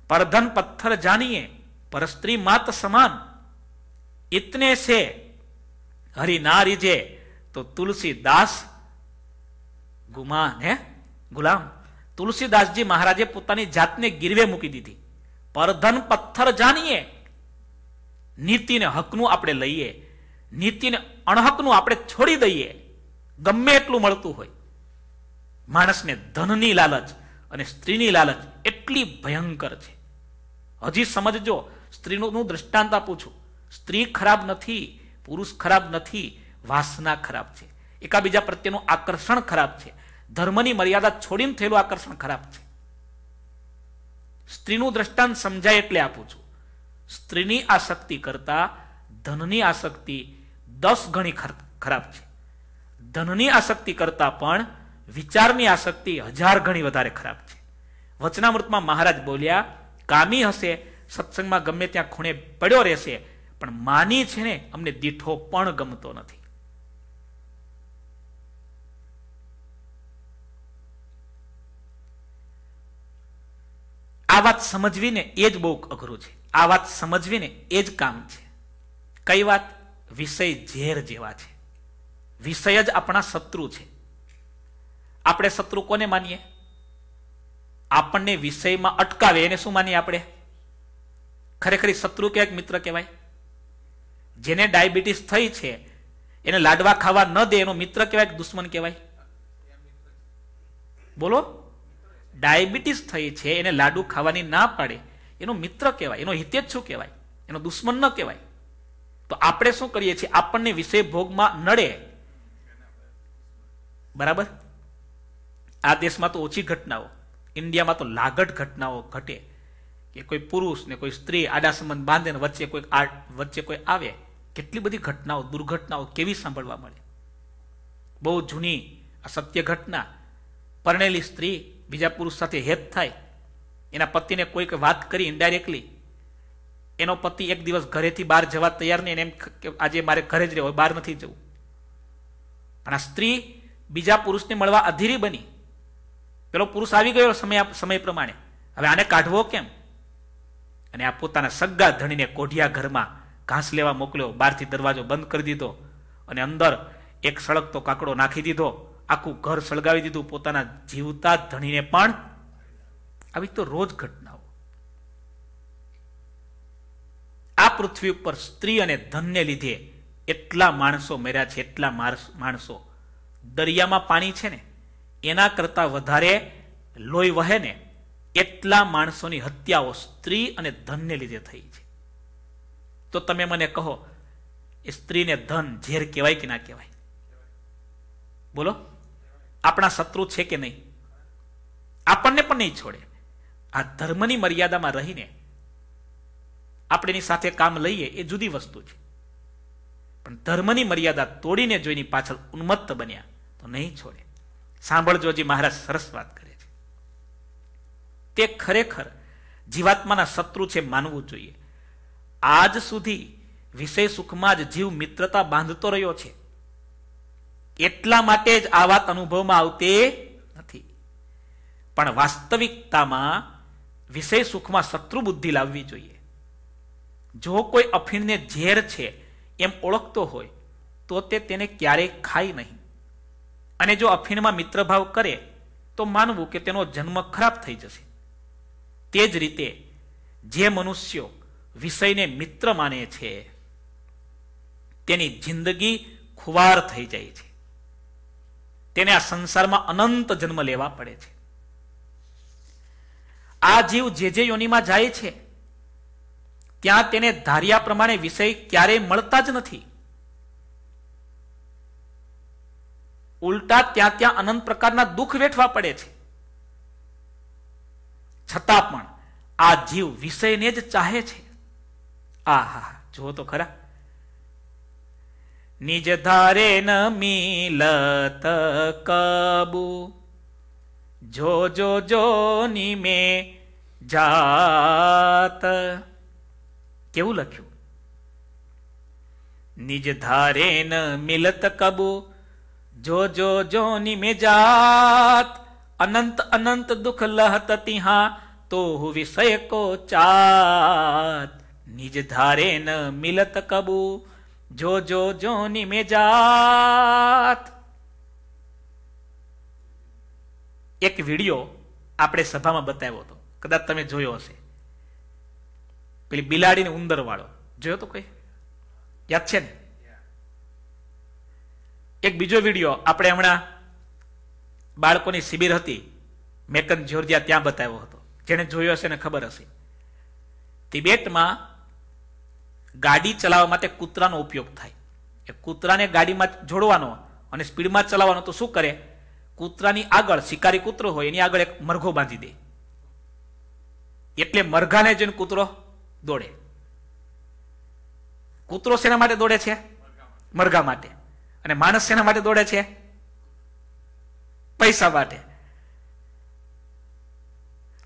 પરધન પથ્થર જાણીએ પરસ્ત્રી માત સમાન ઇતને છે હરી ના રીજે તો તુલસીદાસ ગુમાન હે ગુલામ તુલસીદાસજી મહારાજે પોતાની જાતને ગીરવે મૂકી દીધી પરધન પથ્થર જાણીએ નીતિને હકનું આપણે લઈએ નીતિને અણહકનું આપણે છોડી દઈએ ગમે એટલું મળતું હોય માણસને ધનની લાલચ અને સ્ત્રીની લાલચ એટલી ભયંકર છે હજી સમજજો સ્ત્રીનું દ્રષ્ટાંત આપું છું સ્ત્રી ખરાબ નથી પુરુષ ખરાબ નથી વાસના ખરાબ છે એકાબીજા પ્રત્યેનું આકર્ષણ ખરાબ છે ધર્મની મર્યાદા છોડીને થયેલું આકર્ષણ ખરાબ છે સ્ત્રીનું દ્રષ્ટાંત સમજાય એટલે આપું છું સ્ત્રીની આસક્તિ કરતાં ધનની આસક્તિ દસ ગણી ખરાબ છે ધનની આસક્તિ કરતાં પણ વિચારની આસક્તિ હજાર ગણી વધારે ખરાબ છે વચનામૃતમાં મહારાજ બોલ્યા કામી હશે સત્સંગમાં ગમે ત્યાં ખૂણે પડ્યો રહેશે પણ માની છે ને અમને દીઠો પણ ગમતો નથી આ વાત સમજવીને એ જ બહુ અઘરું છે આ વાત સમજવીને એ જ કામ છે કઈ વાત વિષય ઝેર જેવા છે વિષય જ આપણા શત્રુ છે આપણે શત્રુ કોને માનીએ આપણને વિષયમાં અટકાવે એને શું માનીએ આપણે ખરેખર શત્રુ કે મિત્ર કહેવાય જેને ડાયાબિટીસ થઈ છે એને લાડવા ખાવા ન દે એનો મિત્ર કહેવાય કે દુશ્મન કહેવાય બોલો ડાયાબિટીસ થઈ છે એને લાડુ ખાવાની ના પાડે એનો મિત્ર કહેવાય એનો હિતેચ્છુ કહેવાય એનો દુશ્મન ન કહેવાય તો આપણે શું કરીએ છીએ આપણને વિષય ભોગમાં નડે બરાબર આ દેશમાં તો ઓછી ઘટનાઓ ઇન્ડિયામાં તો લાગટ ઘટનાઓ ઘટે કે કોઈ પુરુષ ને કોઈ સ્ત્રી આડા સંબંધ બાંધે ને વચ્ચે કોઈ વચ્ચે કોઈ આવે કેટલી બધી ઘટનાઓ દુર્ઘટનાઓ કેવી સાંભળવા મળે બહુ જૂની અસત્ય ઘટના પરણેલી સ્ત્રી બીજા પુરુષ સાથે હેત થાય એના પતિને કોઈક વાત કરી ઇન્ડાયરેક્ટલી એનો પતિ એક દિવસ ઘરેથી બહાર જવા તૈયાર નહીં એમ કે આજે મારે ઘરે જ રહેવું બહાર નથી જવું પણ આ સ્ત્રી બીજા પુરુષને મળવા અધીરી બની પેલો પુરુષ આવી ગયો સમય સમય પ્રમાણે હવે આને કાઢવો કેમ અને આ પોતાના સગા ધણીને કોઢિયા ઘરમાં ઘાસ લેવા મોકલ્યો બહારથી દરવાજો બંધ કરી દીધો અને અંદર એક સળગતો કાકડો નાખી દીધો આખું ઘર સળગાવી દીધું પોતાના જીવતા ધણીને પણ આવી તો રોજ ઘટનાઓ આ પૃથ્વી ઉપર સ્ત્રી અને ધનને લીધે એટલા માણસો મર્યા છે એટલા માણસો દરિયામાં પાણી છે ને એના કરતા વધારે લોહી વહે ને એટલા માણસોની હત્યાઓ સ્ત્રી અને ધનને લીધે થઈ છે તો તમે મને કહો એ સ્ત્રીને ધન ઝેર કહેવાય કે ના કહેવાય બોલો આપણા શત્રુ છે કે નહીં આપણને પણ નહીં છોડે આ ધર્મની મર્યાદામાં રહીને આપણે એની સાથે કામ લઈએ એ જુદી વસ્તુ છે પણ ધર્મની મર્યાદા તોડીને જો એની પાછળ ઉન્મત્ત બન્યા તો નહીં છોડે સાંભળજો સાંભળજોજી મહારાજ સરસ વાત કરે છે તે ખરેખર જીવાત્માના શત્રુ છે માનવું જોઈએ આજ સુધી વિષય સુખમાં જ જીવ મિત્રતા બાંધતો રહ્યો છે એટલા માટે જ આ વાત અનુભવમાં આવતી નથી પણ વાસ્તવિકતામાં વિષય સુખમાં શત્રુ બુદ્ધિ લાવવી જોઈએ જો કોઈ અફીણને ઝેર છે એમ ઓળખતો હોય તો તે તેને ક્યારેય ખાય નહીં અને જો અફીણમાં મિત્રભાવ કરે તો માનવું કે તેનો જન્મ ખરાબ થઈ જશે તે જ રીતે જે મનુષ્યો વિષયને મિત્ર માને છે તેની જિંદગી ખુવાર થઈ જાય છે તેને આ સંસારમાં અનંત જન્મ લેવા પડે છે આ જીવ જે જે યોનિમાં જાય છે ત્યાં તેને ધાર્યા પ્રમાણે વિષય ક્યારેય મળતા જ નથી ઉલટા ત્યાં ત્યાં અનંત પ્રકારના દુઃખ વેઠવા પડે છે છતાં પણ આ જીવ વિષયને જ ચાહે છે આ હા જુઓ તો ખરા નિજ ધારે ન મિલત કબુ जो जो जो नी में जात केव लख्य निज धारे न मिलत कबू जो जो जो नी में जात अनंत अनंत दुख लहत तिहा तो विषय को चात निज धारे न मिलत कबू जो जो जो नी में जात એક વિડીયો આપણે સભામાં બતાવ્યો હતો કદાચ તમે જોયો હશે પેલી બિલાડી ને ઉંદર વાળો જોયો તો કઈ યાદ છે ને એક બીજો વિડીયો આપણે હમણાં બાળકોની શિબિર હતી મેકન જોર્જિયા ત્યાં બતાવ્યો હતો જેને જોયો હશે ને ખબર હશે તિબેટમાં ગાડી ચલાવવા માટે કૂતરાનો ઉપયોગ થાય એ કૂતરાને ગાડીમાં જોડવાનો અને સ્પીડમાં ચલાવવાનો તો શું કરે કૂતરાની આગળ શિકારી કૂતરો હોય એની આગળ એક મરઘો બાંધી દે એટલે મરઘાને જઈને કૂતરો દોડે કૂતરો શેના માટે દોડે છે મરઘા માટે અને માણસ શેના માટે દોડે છે પૈસા માટે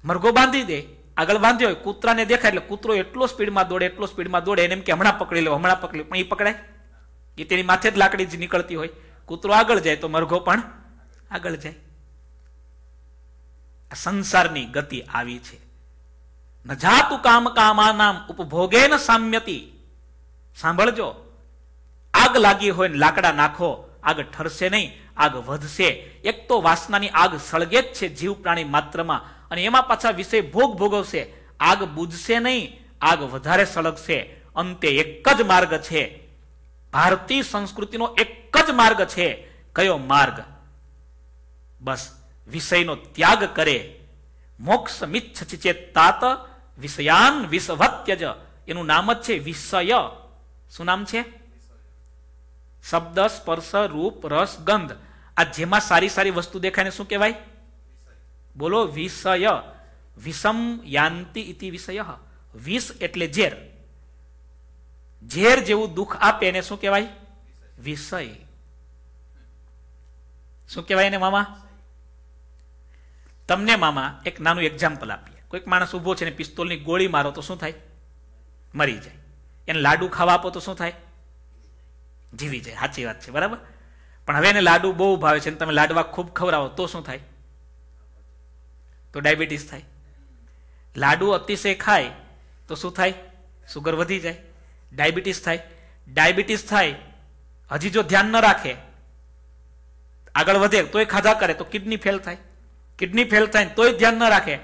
મરઘો બાંધી દે આગળ બાંધ્યો હોય કૂતરાને દેખાય એટલે કૂતરો એટલો સ્પીડમાં દોડે એટલો સ્પીડમાં દોડે એને એમ કે હમણાં પકડી લો હમણાં પકડી પણ એ પકડાય એ તેની માથે જ લાકડી જ નીકળતી હોય કૂતરો આગળ જાય તો મરઘો પણ આગળ જાય સંસારની ગતિ આવી છે ન જાતુ કામ કામાનામ ઉપભોગે ન સામ્યતિ સાંભળજો આગ લાગી હોય ને લાકડા નાખો આગ ઠરશે નહીં આગ વધશે એક તો વાસનાની આગ સળગે જ છે જીવ પ્રાણી માત્રમાં અને એમાં પાછા વિષય ભોગ ભોગવશે આગ બુજશે નહીં આગ વધારે સળગશે અંતે એક જ માર્ગ છે ભારતીય સંસ્કૃતિનો એક જ માર્ગ છે કયો માર્ગ બસ વિષયનો ત્યાગ કરે મોક્ષ મિચ્છ ચેતાત વિષયાન વિષવત્યજ એનું નામ જ છે વિષય શું નામ છે શબ્દ સ્પર્શ રૂપ રસ ગંધ આ જેમાં સારી સારી વસ્તુ દેખાય શું કહેવાય બોલો વિષય વિષમ યાંતિ ઇતિ વિષય વિષ એટલે ઝેર ઝેર જેવું દુઃખ આપે એને શું કહેવાય વિષય શું કહેવાય એને મામા તમને મામા એક નાનું એક્ઝામ્પલ આપીએ કોઈક માણસ ઉભો છે ને પિસ્તોલની ગોળી મારો તો શું થાય મરી જાય એને લાડુ ખાવા આપો તો શું થાય જીવી જાય સાચી વાત છે બરાબર પણ હવે એને લાડુ બહુ ભાવે છે ને તમે લાડવા ખૂબ ખવડાવો તો શું થાય તો ડાયાબિટીસ થાય લાડુ અતિશય ખાય તો શું થાય સુગર વધી જાય ડાયાબિટીસ થાય ડાયાબિટીસ થાય હજી જો ધ્યાન ન રાખે આગળ વધે તોય ખાધા કરે તો કિડની ફેલ થાય કિડની ફેલ થાય તોય ધ્યાન ન રાખે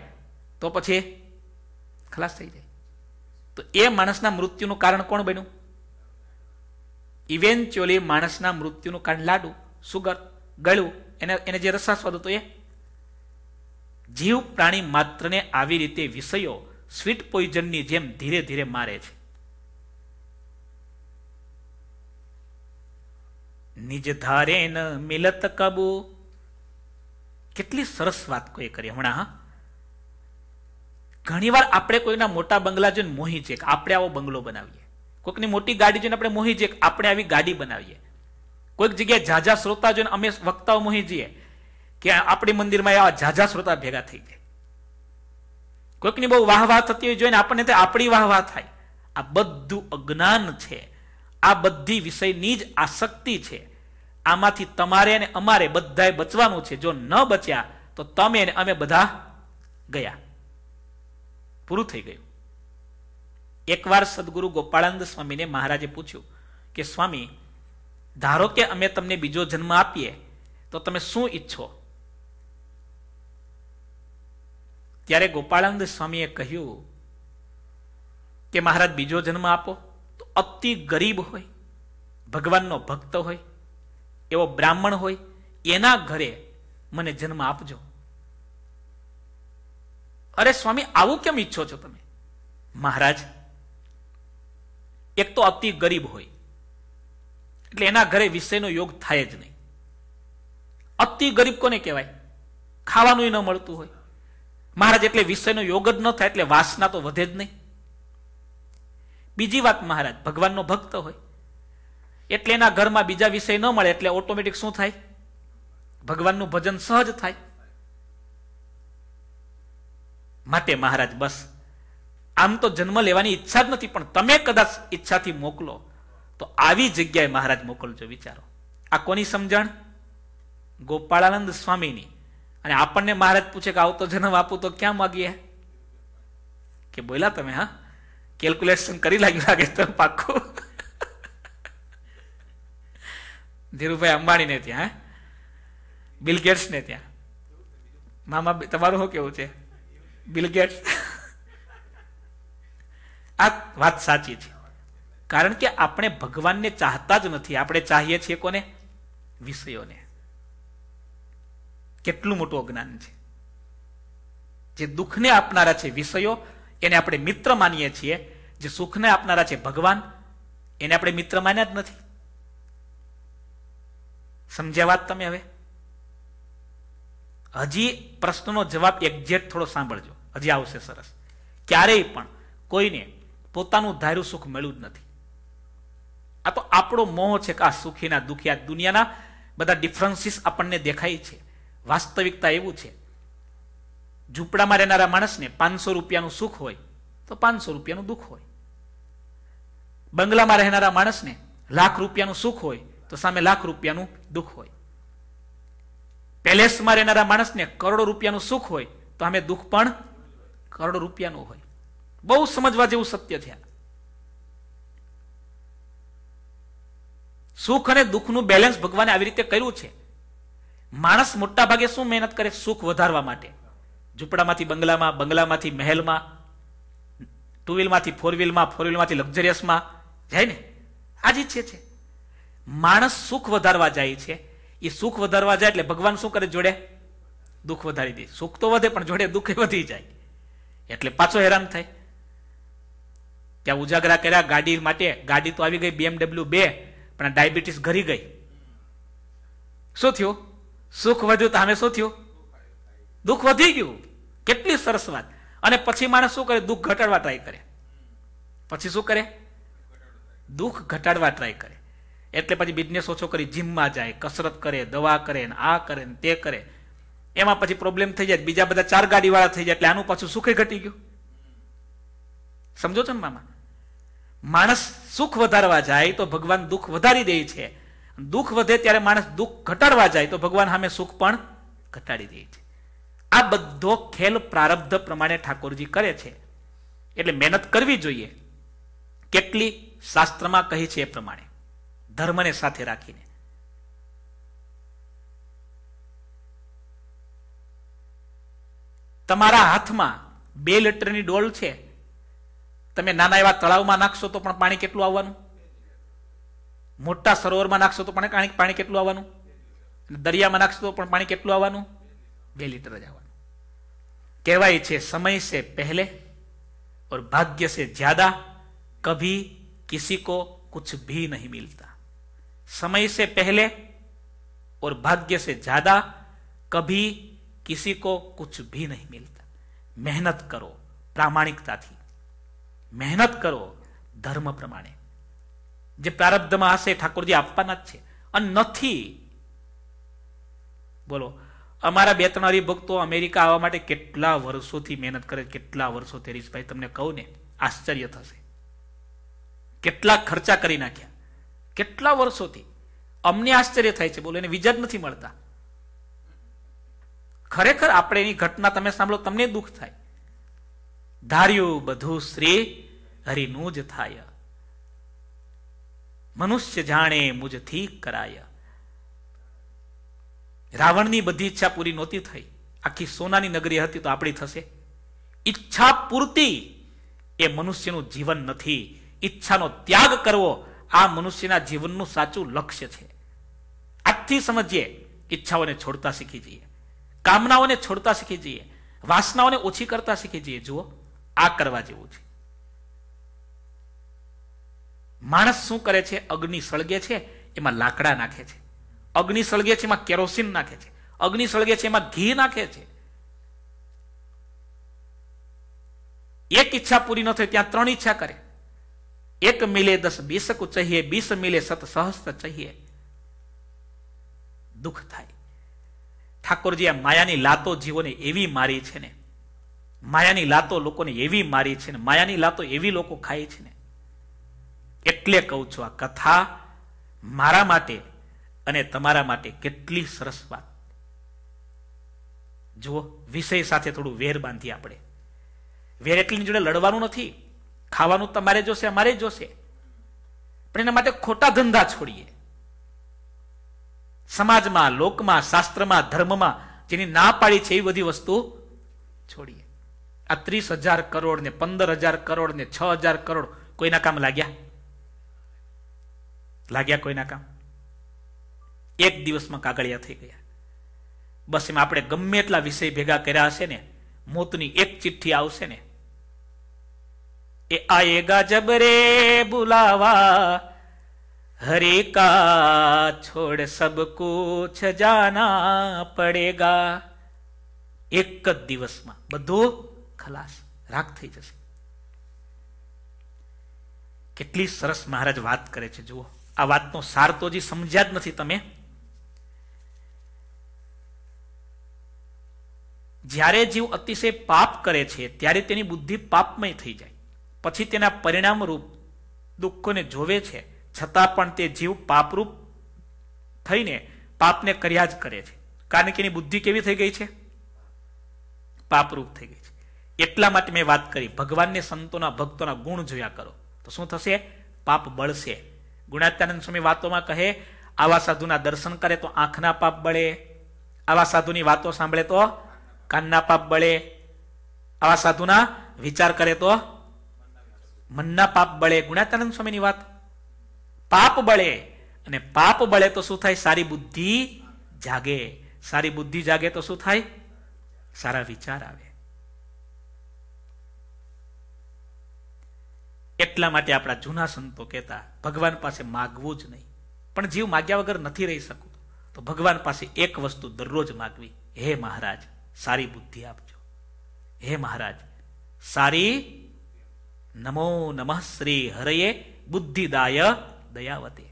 તો પછી ખલાસ થઈ જાય તો એ માણસના મૃત્યુનું કારણ કોણ બન્યું ઇવેન્ચ્યુઅલી માણસના મૃત્યુનું કારણ લાડુ સુગર ગળ્યું એને એને જે રસાસ્વાદ હતો એ જીવ પ્રાણી માત્રને આવી રીતે વિષયો સ્વીટ પોઈઝનની જેમ ધીરે ધીરે મારે છે નિજ ધારે મિલત કબૂ કેટલી સરસ વાત કોઈ કરી હમણાં હા ઘણી વાર આપણે કોઈના મોટા બંગલા જોઈને મોહી છે કે આપણે આવો બંગલો બનાવીએ કોઈકની મોટી ગાડી જોઈને આપણે મોહી છે આપણે આવી ગાડી બનાવીએ કોઈક જગ્યાએ ઝાઝા શ્રોતા જોઈને અમે વક્તાઓ મોહી જઈએ કે આપણી મંદિરમાં આવા ઝાઝા શ્રોતા ભેગા થઈ જાય કોઈકની બહુ વાહ વાહ થતી હોય જોઈને આપણને તે આપણી વાહ વાહ થાય આ બધું અજ્ઞાન છે આ બધી વિષયની જ આસક્તિ છે આમાંથી તમારે અને અમારે બધાએ બચવાનું છે જો ન બચ્યા તો તમે અમે બધા ગયા પૂરું થઈ ગયું એકવાર સદગુરુ ગોપાળાનંદ સ્વામીને મહારાજે પૂછ્યું કે સ્વામી ધારો કે અમે તમને બીજો જન્મ આપીએ તો તમે શું ઈચ્છો ત્યારે ગોપાળાનંદ સ્વામીએ કહ્યું કે મહારાજ બીજો જન્મ આપો તો અતિ ગરીબ હોય ભગવાનનો ભક્ત હોય એવો બ્રાહ્મણ હોય એના ઘરે મને જન્મ આપજો અરે સ્વામી આવું કેમ ઈચ્છો છો તમે મહારાજ એક તો અતિ ગરીબ હોય એટલે એના ઘરે વિષયનો યોગ થાય જ નહીં અતિ ગરીબ કોને કહેવાય ખાવાનું ન મળતું હોય મહારાજ એટલે વિષયનો યોગ જ ન થાય એટલે વાસના તો વધે જ નહીં બીજી વાત મહારાજ ભગવાનનો ભક્ત હોય એટલે એના ઘરમાં બીજા વિષય ન મળે એટલે ઓટોમેટિક શું થાય ભગવાનનું ભજન સહજ થાય માટે મહારાજ બસ આમ તો જન્મ લેવાની ઈચ્છા જ નથી પણ તમે કદાચ ઈચ્છાથી મોકલો તો આવી જગ્યાએ મહારાજ મોકલજો વિચારો આ કોની સમજણ ગોપાળાનંદ સ્વામીની અને આપણને મહારાજ પૂછે કે આવતો જન્મ આપું તો ક્યાં માગીએ કે બોલા તમે હા કેલ્ક્યુલેશન કરી લાગ્યું લાગે તો પાક્કું ધીરુભાઈ અંબાણીને ત્યાં બિલ ગેટ્સને ત્યાં મામા તમારું શું કેવું છે બિલ ગેટ્સ આ વાત સાચી છે કારણ કે આપણે ભગવાનને ચાહતા જ નથી આપણે ચાહીએ છીએ કોને વિષયોને કેટલું મોટું અજ્ઞાન છે જે દુઃખને આપનારા છે વિષયો એને આપણે મિત્ર માનીએ છીએ જે સુખને આપનારા છે ભગવાન એને આપણે મિત્ર માન્યા જ નથી સમજ્યા વાત તમે હવે હજી પ્રશ્નનો જવાબ એક્ઝેક્ટ થોડો સાંભળજો હજી આવશે સરસ ક્યારેય પણ કોઈને પોતાનું ધાર્યું સુખ મળ્યું જ નથી આ તો આપણો મોહ છે કે આ સુખીના દુખી દુનિયાના બધા ડિફરન્સીસ આપણને દેખાય છે વાસ્તવિકતા એવું છે ઝૂંપડામાં રહેનારા માણસને પાંચસો રૂપિયાનું સુખ હોય તો પાંચસો રૂપિયાનું દુઃખ હોય બંગલામાં રહેનારા માણસને લાખ રૂપિયાનું સુખ હોય તો સામે લાખ રૂપિયાનું દુઃખ હોય પેલેસમાં રહેનારા માણસને કરોડો રૂપિયાનું સુખ હોય તો અમે દુઃખ પણ કરોડો રૂપિયાનું હોય બહુ સમજવા જેવું સત્ય થયા સુખ અને દુઃખનું બેલેન્સ ભગવાને આવી રીતે કર્યું છે માણસ મોટા ભાગે શું મહેનત કરે સુખ વધારવા માટે ઝૂંપડામાંથી બંગલામાં બંગલામાંથી મહેલમાં ટુ વ્હીલમાંથી ફોર વ્હીલમાં ફોર વ્હીલમાંથી લક્ઝરિયસમાં જાય ને આ જ ઈચ્છે છે માણસ સુખ વધારવા જાય છે એ સુખ વધારવા જાય એટલે ભગવાન શું કરે જોડે દુઃખ વધારી દે સુખ તો વધે પણ જોડે દુઃખ વધી જાય એટલે પાછો હેરાન થાય ત્યાં ઉજાગરા કર્યા ગાડી માટે ગાડી તો આવી ગઈ બીએમડબલ્યુ બે પણ ડાયાબિટીસ ઘરી ગઈ શું થયું સુખ વધ્યું તો અમે શું થયું દુઃખ વધી ગયું કેટલી સરસ વાત અને પછી માણસ શું કરે દુઃખ ઘટાડવા ટ્રાય કરે પછી શું કરે દુઃખ ઘટાડવા ટ્રાય કરે એટલે પછી બિઝનેસ ઓછો કરી જીમમાં જાય કસરત કરે દવા કરે ને આ કરે ને તે કરે એમાં પછી પ્રોબ્લેમ થઈ જાય બીજા બધા ચાર ગાડીવાળા થઈ જાય એટલે આનું પાછું સુખે ઘટી ગયું સમજો છો ને મામા માણસ સુખ વધારવા જાય તો ભગવાન દુઃખ વધારી દે છે દુઃખ વધે ત્યારે માણસ દુઃખ ઘટાડવા જાય તો ભગવાન સામે સુખ પણ ઘટાડી દે છે આ બધો ખેલ પ્રારબ્ધ પ્રમાણે ઠાકોરજી કરે છે એટલે મહેનત કરવી જોઈએ કેટલી શાસ્ત્રમાં કહી છે એ પ્રમાણે ધર્મને સાથે રાખીને તમારા હાથમાં બે લીટરની ડોલ છે તમે નાના એવા તળાવમાં નાખશો તો પણ પાણી કેટલું આવવાનું મોટા સરોવરમાં નાખશો તો પણ પાણી કેટલું આવવાનું દરિયામાં નાખશો તો પણ પાણી કેટલું આવવાનું બે લીટર જ આવવાનું કહેવાય છે સમય સે પહેલે ઓર ભાગ્ય से ज्यादा કભી किसी को कुछ भी नहीं मिलता समय से पहले और भाग्य से ज्यादा कभी किसी को कुछ भी नहीं मिलता मेहनत करो प्रामाणिकता थी मेहनत करो धर्म प्रमाण जो प्रारब्ध में ठाकुर जी आप बोलो अमरा बे तरह हरिभक्त अमेरिका आवा के वर्षो थी मेहनत करे के वर्षो तेरी भाई तमने कहू ने आश्चर्य के खर्चा कर नाख्या કેટલા વર્ષોથી અમને આશ્ચર્ય થાય છે બોલો એને વિજા જ નથી મળતા ખરેખર આપણે એની ઘટના તમે સાંભળો તમને દુઃખ થાય ધાર્યું બધું શ્રી હરિનું જ થાય મનુષ્ય જાણે મુજથી કરાય રાવણની બધી ઈચ્છા પૂરી નહોતી થઈ આખી સોનાની નગરી હતી તો આપણી થશે ઈચ્છા પૂરતી એ મનુષ્યનું જીવન નથી ઈચ્છાનો ત્યાગ કરવો આ મનુષ્યના જીવનનું સાચું લક્ષ્ય છે આજથી સમજીએ ઈચ્છાઓને છોડતા શીખી જઈએ કામનાઓને છોડતા શીખી જઈએ વાસનાઓને ઓછી કરતા શીખી જઈએ જુઓ આ કરવા જેવું છે માણસ શું કરે છે અગ્નિ સળગે છે એમાં લાકડા નાખે છે અગ્નિ સળગે છે એમાં કેરોસીન નાખે છે અગ્નિ સળગે છે એમાં ઘી નાખે છે એક ઈચ્છા પૂરી ન થાય ત્યાં ત્રણ ઈચ્છા કરે એક મિલે દસ बीस ચહીએ બીસ મિલે સત સહસ્ત્ર चाहिए દુઃખ થાય ઠાકોરજી આ માયાની લાતો જીવોને એવી મારી છે ને માયાની લાતો લોકોને એવી મારી છે ને માયાની લાતો એવી લોકો ખાય છે ને એટલે કહું છું આ કથા મારા માટે અને તમારા માટે કેટલી સરસ વાત જુઓ વિષય સાથે થોડું વેર બાંધી આપણે વેર એટલીની જોડે લડવાનું નથી ખાવાનું તમારે જોશે અમારે જોશે પણ એના માટે ખોટા ધંધા છોડીએ સમાજમાં લોકમાં શાસ્ત્રમાં ધર્મમાં જેની ના પાડી છે એવી બધી વસ્તુ છોડીએ આ ત્રીસ હજાર કરોડ ને પંદર હજાર કરોડ ને છ હજાર કરોડ કોઈના કામ લાગ્યા લાગ્યા કોઈના કામ એક દિવસમાં કાગળિયા થઈ ગયા બસ એમાં આપણે ગમે એટલા વિષય ભેગા કર્યા હશે ને મોતની એક ચિઠ્ઠી આવશે ને કે આયેગા જબરે બુલાવા હરિકા છોડ સબ કુછ જાના પડેગા એક જ દિવસમાં બધો ખલાસ રાખ થઈ જશે કેટલી સરસ મહારાજ વાત કરે છે જુઓ આ વાતનો સાર તો હજી સમજ્યા જ નથી તમે જ્યારે જીવ અતિશય પાપ કરે છે ત્યારે તેની બુદ્ધિ પાપમય થઈ જાય પછી તેના પરિણામરૂપ દુઃખોને જોવે છે છતાં પણ તે જીવ પાપરૂપ થઈને પાપને કર્યા જ કરે છે કારણ કે એની બુદ્ધિ કેવી થઈ ગઈ છે પાપરૂપ થઈ ગઈ છે એટલા માટે મેં વાત કરી ભગવાનને સંતોના ભક્તોના ગુણ જોયા કરો તો શું થશે પાપ બળશે ગુણાત્યાનંદ સ્વામી વાતોમાં કહે આવા સાધુના દર્શન કરે તો આંખના પાપ બળે આવા સાધુની વાતો સાંભળે તો કાનના પાપ બળે આવા સાધુના વિચાર કરે તો મનના પાપ બળે ગુણાતાનંદ સ્વામીની વાત પાપ બળે અને પાપ બળે તો શું થાય સારી બુદ્ધિ જાગે સારી બુદ્ધિ જાગે તો શું થાય સારા વિચાર આવે એટલા માટે આપણા જૂના સંતો કહેતા ભગવાન પાસે માગવું જ નહીં પણ જીવ માગ્યા વગર નથી રહી શકતો તો ભગવાન પાસે એક વસ્તુ દરરોજ માગવી હે મહારાજ સારી બુદ્ધિ આપજો હે મહારાજ સારી નમો નમઃ શ્રી હરયે બુદ્ધિદાય દયાવતે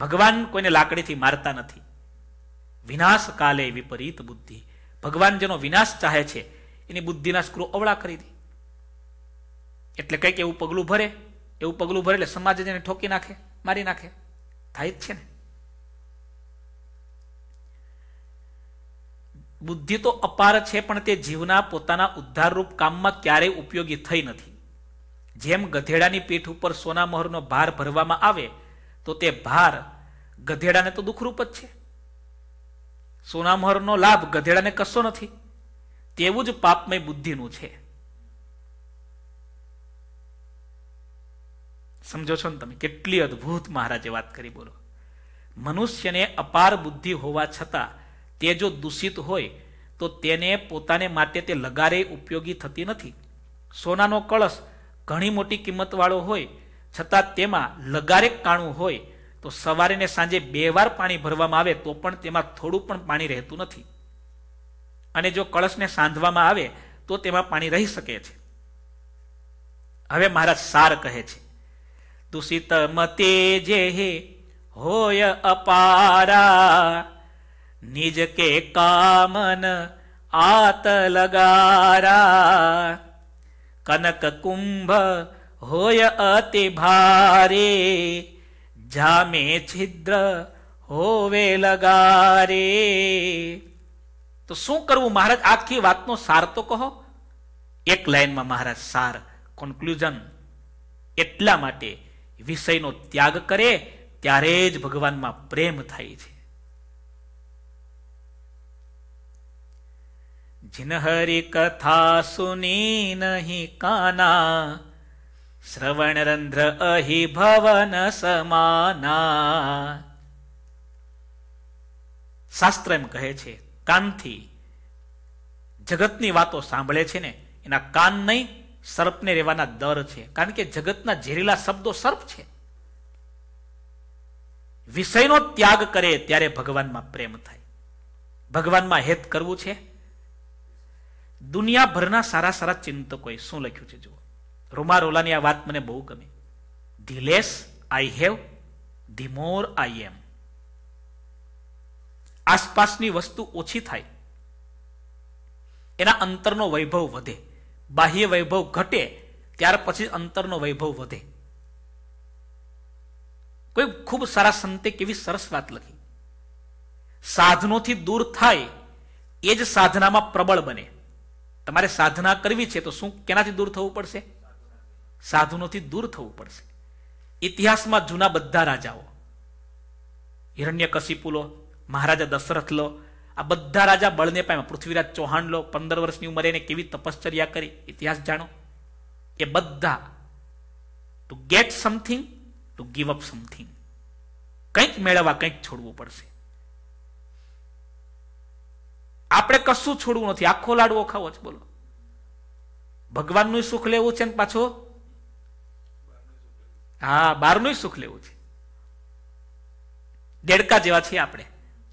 ભગવાન કોઈને લાકડીથી મારતા નથી વિનાશ કાલે વિપરીત બુદ્ધિ ભગવાન જેનો વિનાશ ચાહે છે એની બુદ્ધિના સ્ક્રુ અવળા કરી દે એટલે કંઈક એવું પગલું ભરે એવું પગલું ભરે એટલે સમાજ જેને ઠોકી નાખે મારી નાખે થાય જ છે ને બુદ્ધિ તો અપાર છે પણ તે જીવના પોતાના ઉદ્ધાર રૂપ કામમાં ક્યારેય ઉપયોગી થઈ નથી જેમ ગધેડાની પીઠ ઉપર સોના મહોરનો ભાર ભરવામાં આવે તો તે ભાર ગધેડાને તો દુઃખરૂપ જ છે સોના મહોરનો લાભ ગધેડાને કશો નથી તેવું જ પાપમય બુદ્ધિનું છે સમજો છો ને તમે કેટલી અદભુત મહારાજે વાત કરી બોલો મનુષ્યને અપાર બુદ્ધિ હોવા છતાં તે જો દૂષિત હોય તો તેને પોતાને માટે તે લગારે ઉપયોગી થતી નથી સોનાનો કળશ ઘણી મોટી કિંમતવાળો હોય છતાં તેમાં લગારેક કાણું હોય તો સવારે ને સાંજે બે વાર પાણી ભરવામાં આવે તો પણ તેમાં થોડું પણ પાણી રહેતું નથી અને જો કળશને સાંધવામાં આવે તો તેમાં પાણી રહી શકે છે હવે મહારાજ સાર કહે છે દૂષિત મતે જે હે હોય અપારા નિજ કે કામન આત લગારા કનક કુંભ હોય અતિ ભારે જામે છિદ્ર હોવે લગારે તો શું કરવું મહારાજ આખી વાતનો સાર તો કહો એક લાઈનમાં મહારાજ સાર કોન્ક્લુઝન એટલા માટે વિષયનો ત્યાગ કરે ત્યારે જ ભગવાનમાં પ્રેમ થાય છે जिनहरि સુની सुनी કાના काना श्रवणरन्ध्र अहि भवन સમાના શાસ્ત્ર એમ કહે છે કાનથી જગતની વાતો સાંભળે છે ને એના કાન નહીં સર્પને રહેવાના દર છે કારણ કે જગતના ઝેરીલા શબ્દો સર્પ છે વિષયનો ત્યાગ કરે ત્યારે ભગવાનમાં પ્રેમ થાય ભગવાનમાં હેત કરવું છે દુનિયાભરના સારા સારા ચિંતકોએ શું લખ્યું છે જુઓ રોમારોલાની આ વાત મને બહુ ગમે ધી આઈ હેવ ધીમોર આઈ એમ આસપાસની વસ્તુ ઓછી થાય એના અંતરનો વૈભવ વધે બાહ્ય વૈભવ ઘટે ત્યાર પછી અંતરનો વૈભવ વધે કોઈ ખૂબ સારા સંતે કેવી સરસ વાત લખી સાધનોથી દૂર થાય એ જ સાધનામાં પ્રબળ બને તમારે સાધના કરવી છે તો શું કેનાથી દૂર થવું પડશે સાધુનોથી દૂર થવું પડશે ઇતિહાસમાં જૂના બધા રાજાઓ હિરણ્યકશિપુ લો મહારાજા દશરથ લો આ બધા રાજા બળને પામ્યા પૃથ્વીરાજ ચૌહાણ લો પંદર વર્ષની ઉંમરે એને કેવી તપશ્ચર્યા કરી ઇતિહાસ જાણો એ બધા to get something to give up something કંઈક મેળવવા કંઈક છોડવું પડશે આપણે કશું છોડવું નથી આખો લાડવો ખાવો છે બોલો ભગવાનનું સુખ લેવું છે ને પાછું હા બહારનું સુખ લેવું છે દેડકા જેવા છીએ આપણે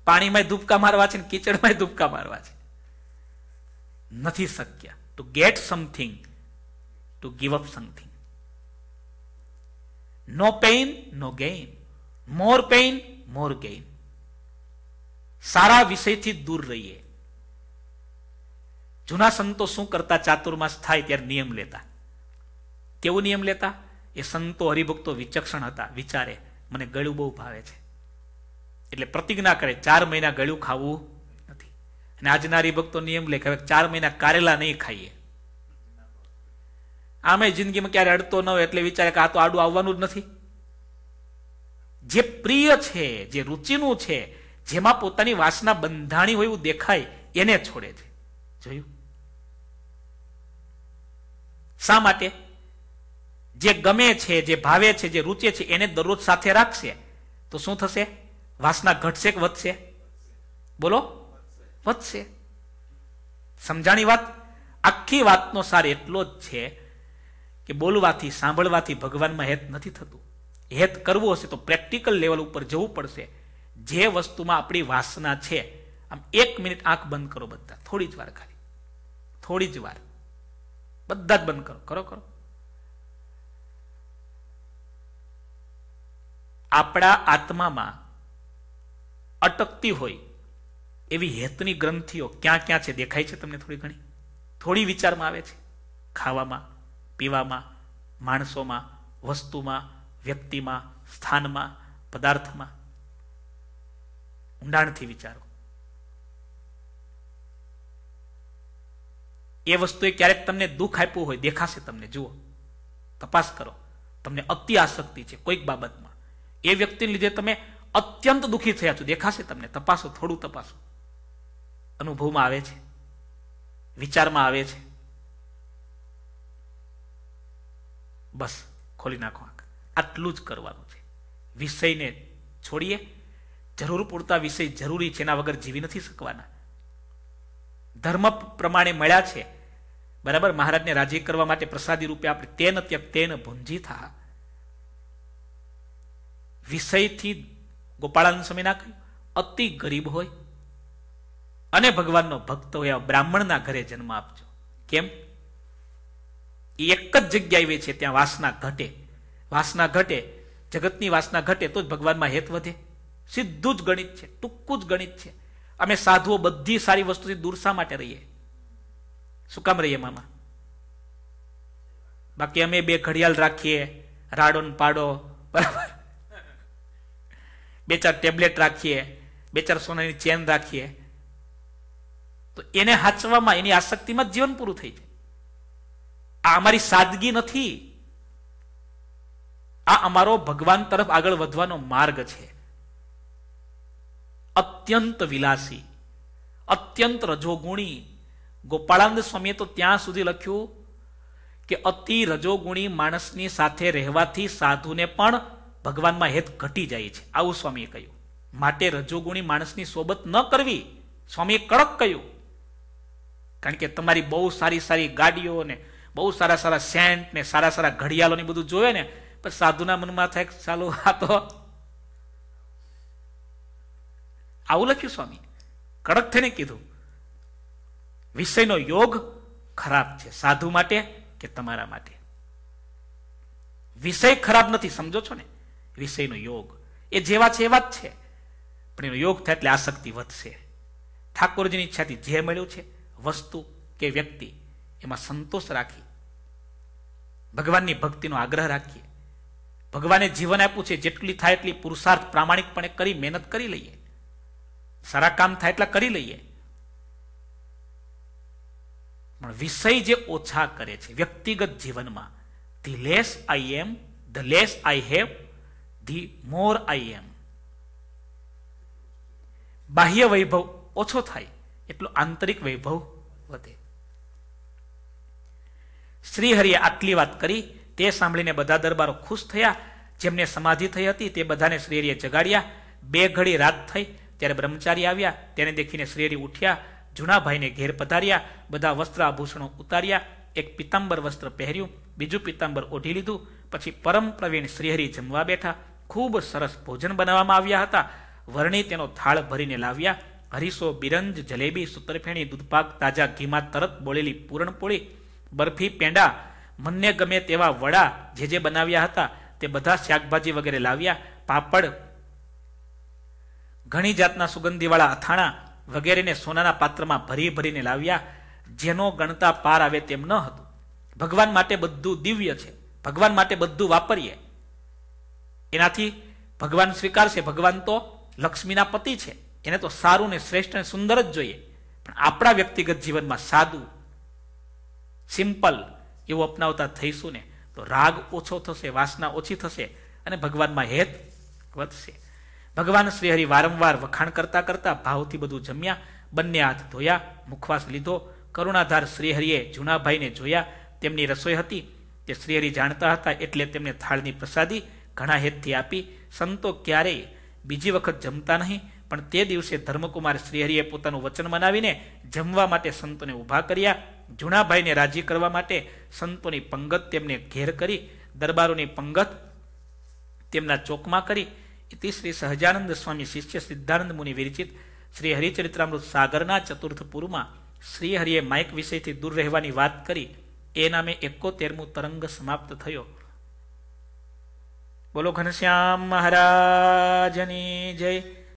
પાણીમાં ધૂપકા મારવા છે ને કિચડમાં ધૂપકા મારવા છે નથી શક્ય to get something to give up something no pain no gain more pain more gain સારા વિષયથી દૂર રહીએ જૂના સંતો શું કરતા ચાતુર્માસ થાય ત્યારે નિયમ લેતા કેવો નિયમ લેતા એ સંતો હરિભક્તો વિચક્ષણ હતા વિચારે મને ગળું બહુ ભાવે છે એટલે પ્રતિજ્ઞા કરે ચાર મહિના ગળું ખાવું નથી અને આજના હરિભક્તો નિયમ લે કે ચાર મહિના કારેલા નહીં ખાઈએ આમે જિંદગીમાં ક્યારે અડતો ન હોય એટલે વિચારે કે આ તો આડું આવવાનું જ નથી જે પ્રિય છે જે રુચિનું છે જેમાં પોતાની વાસના બંધાણી હોય એવું દેખાય એને છોડે છે જોયું શા માટે જે ગમે છે જે ભાવે છે જે રૂચે છે એને દરરોજ સાથે રાખશે તો શું થશે વાસના ઘટશે કે વધશે બોલો વધશે સમજાણી વાત આખી વાતનો સાર એટલો જ છે કે બોલવાથી સાંભળવાથી ભગવાનમાં હેત નથી થતું હેત કરવું હશે તો પ્રેક્ટિકલ લેવલ ઉપર જવું પડશે જે વસ્તુમાં આપણી વાસના છે આમ એક મિનિટ આંખ બંધ કરો બધા થોડી જ વાર ખાલી થોડી જ વાર બધા જ બંધ કરો કરો કરો આપણા આત્મામાં અટકતી હોય એવી હેતની ગ્રંથિઓ ક્યાં ક્યાં છે દેખાય છે તમને થોડી ઘણી થોડી વિચારમાં આવે છે ખાવામાં પીવામાં માણસોમાં વસ્તુમાં વ્યક્તિમાં સ્થાનમાં પદાર્થમાં ઊંડાણથી વિચારો એ વસ્તુએ ક્યારેક તમને દુઃખ આપ્યું હોય દેખાશે તમને જુઓ તપાસ કરો તમને અતિ આસક્તિ છે કોઈક બાબતમાં એ વ્યક્તિને લીધે તમે અત્યંત દુઃખી થયા છો દેખાશે તમને તપાસો થોડું તપાસો અનુભવમાં આવે છે વિચારમાં આવે છે બસ ખોલી નાખો આંખ આટલું જ કરવાનું છે વિષયને છોડીએ જરૂર પૂરતા વિષય જરૂરી છે એના વગર જીવી નથી શકવાના ધર્મ પ્રમાણે મળ્યા છે બરાબર મહારાજને રાજી કરવા માટે પ્રસાદી રૂપે આપણે તેન ત્યક તેન ભુંજી થા વિષયથી ગોપાળાનંદ સ્વામી ના અતિ ગરીબ હોય અને ભગવાનનો ભક્ત હોય બ્રાહ્મણના ઘરે જન્મ આપજો કેમ એ એક જ જગ્યા એવી છે ત્યાં વાસના ઘટે વાસના ઘટે જગતની વાસના ઘટે તો જ ભગવાનમાં હેત વધે સીધું જ ગણિત છે ટૂંકું જ ગણિત છે અમે સાધુઓ બધી સારી વસ્તુથી દૂર શા માટે રહીએ શું કામ રહીએ મામા બાકી અમે બે ઘડિયાળ રાખીએ રાડો ને પાડો બરાબર બે ચાર ટેબ્લેટ રાખીએ બે ચાર સોનાની ચેન રાખીએ તો એને હાચવામાં એની આસક્તિમાં જીવન પૂરું થઈ જાય આ અમારી સાદગી નથી આ અમારો ભગવાન તરફ આગળ વધવાનો માર્ગ છે અત્યંત વિલાસી અત્યંત રજોગુણી ગોપાળાનંદ સ્વામીએ તો ત્યાં સુધી લખ્યું કે અતિ રજોગુણી માણસની સાથે રહેવાથી સાધુને પણ ભગવાનમાં હેત ઘટી જાય છે આવું સ્વામીએ કહ્યું માટે રજોગુણી માણસની સોબત ન કરવી સ્વામીએ કડક કહ્યું કારણ કે તમારી બહુ સારી સારી ગાડીઓ ને બહુ સારા સારા સેન્ટ ને સારા સારા ઘડિયાળો ને બધું જોવે ને પણ સાધુના મનમાં થાય ચાલો આ તો આવું લખ્યું સ્વામી કડક થઈને કીધું વિષયનો યોગ ખરાબ છે સાધુ માટે કે તમારા માટે વિષય ખરાબ નથી સમજો છો ને વિષયનો યોગ એ જેવા છે એવા જ છે પણ એનો યોગ થાય એટલે આસક્તિ વધશે ઠાકોરજીની ઈચ્છાથી જે મળ્યું છે વસ્તુ કે વ્યક્તિ એમાં સંતોષ રાખી ભગવાનની ભક્તિનો આગ્રહ રાખીએ ભગવાને જીવન આપ્યું છે જેટલી થાય એટલી પુરુષાર્થ પ્રામાણિકપણે કરી મહેનત કરી લઈએ સારા કામ થાય એટલા કરી લઈએ પણ વિષય જે ઓછા કરે છે વ્યક્તિગત જીવનમાં the less I am the less I have the more I am બાહ્ય વૈભવ ઓછો થાય એટલો આંતરિક વૈભવ વધે શ્રીહરિએ આટલી વાત કરી તે સાંભળીને બધા દરબારો ખુશ થયા જેમને સમાધિ થઈ હતી તે બધાને શ્રીહરિએ જગાડ્યા બે ઘડી રાત થઈ ત્યારે બ્રહ્મચારી આવ્યા તેને દેખીને શ્રીહરિ ઉઠ્યા જૂનાભાઈને ઘેર પધાર્યા બધા વસ્ત્ર આભૂષણો ઉતાર્યા એક પિત્તાંબર વસ્ત્ર પહેર્યું બીજું પિત્તાંબર ઓઢી લીધું પછી પરમ પ્રવીણ શ્રીહરી જમવા બેઠા ખૂબ સરસ ભોજન બનાવવામાં આવ્યા હતા વરણી તેનો થાળ ભરીને લાવ્યા હરીસો બિરંજ જલેબી સુતરફેણી દૂધપાક તાજા ઘીમાં તરત બોળેલી પૂરણપોળી બરફી પેંડા મનને ગમે તેવા વડા જે જે બનાવ્યા હતા તે બધા શાકભાજી વગેરે લાવ્યા પાપડ ઘણી જાતના સુગંધીવાળા અથાણા વગેરેને સોનાના પાત્રમાં ભરી ભરીને લાવ્યા જેનો ગણતા પાર આવે તેમ ન હતું ભગવાન માટે બધું દિવ્ય છે ભગવાન માટે બધું વાપરીએ એનાથી ભગવાન સ્વીકારશે ભગવાન તો લક્ષ્મીના પતિ છે એને તો સારું ને શ્રેષ્ઠ ને સુંદર જ જોઈએ પણ આપણા વ્યક્તિગત જીવનમાં સાદું સિમ્પલ એવું અપનાવતા થઈશું ને તો રાગ ઓછો થશે વાસના ઓછી થશે અને ભગવાનમાં હેત વધશે ભગવાન શ્રીહરિ વારંવાર વખાણ કરતા કરતા ભાવથી બધું જમ્યા બંને હાથ ધોયા મુખવાસ લીધો કરુણાધાર શ્રીહરિએ જૂનાભાઈને જોયા તેમની રસોઈ હતી તે શ્રીહરિ જાણતા હતા એટલે તેમને થાળની પ્રસાદી ઘણા હેતથી આપી સંતો ક્યારેય બીજી વખત જમતા નહીં પણ તે દિવસે ધર્મકુમાર શ્રીહરિએ પોતાનું વચન મનાવીને જમવા માટે સંતોને ઊભા કર્યા જૂનાભાઈને રાજી કરવા માટે સંતોની પંગત તેમને ઘેર કરી દરબારોની પંગત તેમના ચોકમાં કરી ઇતિ શ્રી સહજાનંદ સ્વામી શિષ્ય સિદ્ધાનંદ મુનિ વિરચિત શ્રી હરિચરિત્રામૃત સાગરના ચતુર્થ પુરમાં શ્રી હરિએ માઇક વિષયથી દૂર રહેવાની વાત કરી એ નામે એકોતેરમું તરંગ સમાપ્ત થયો બોલો ઘનશ્યામ મહારાજની જય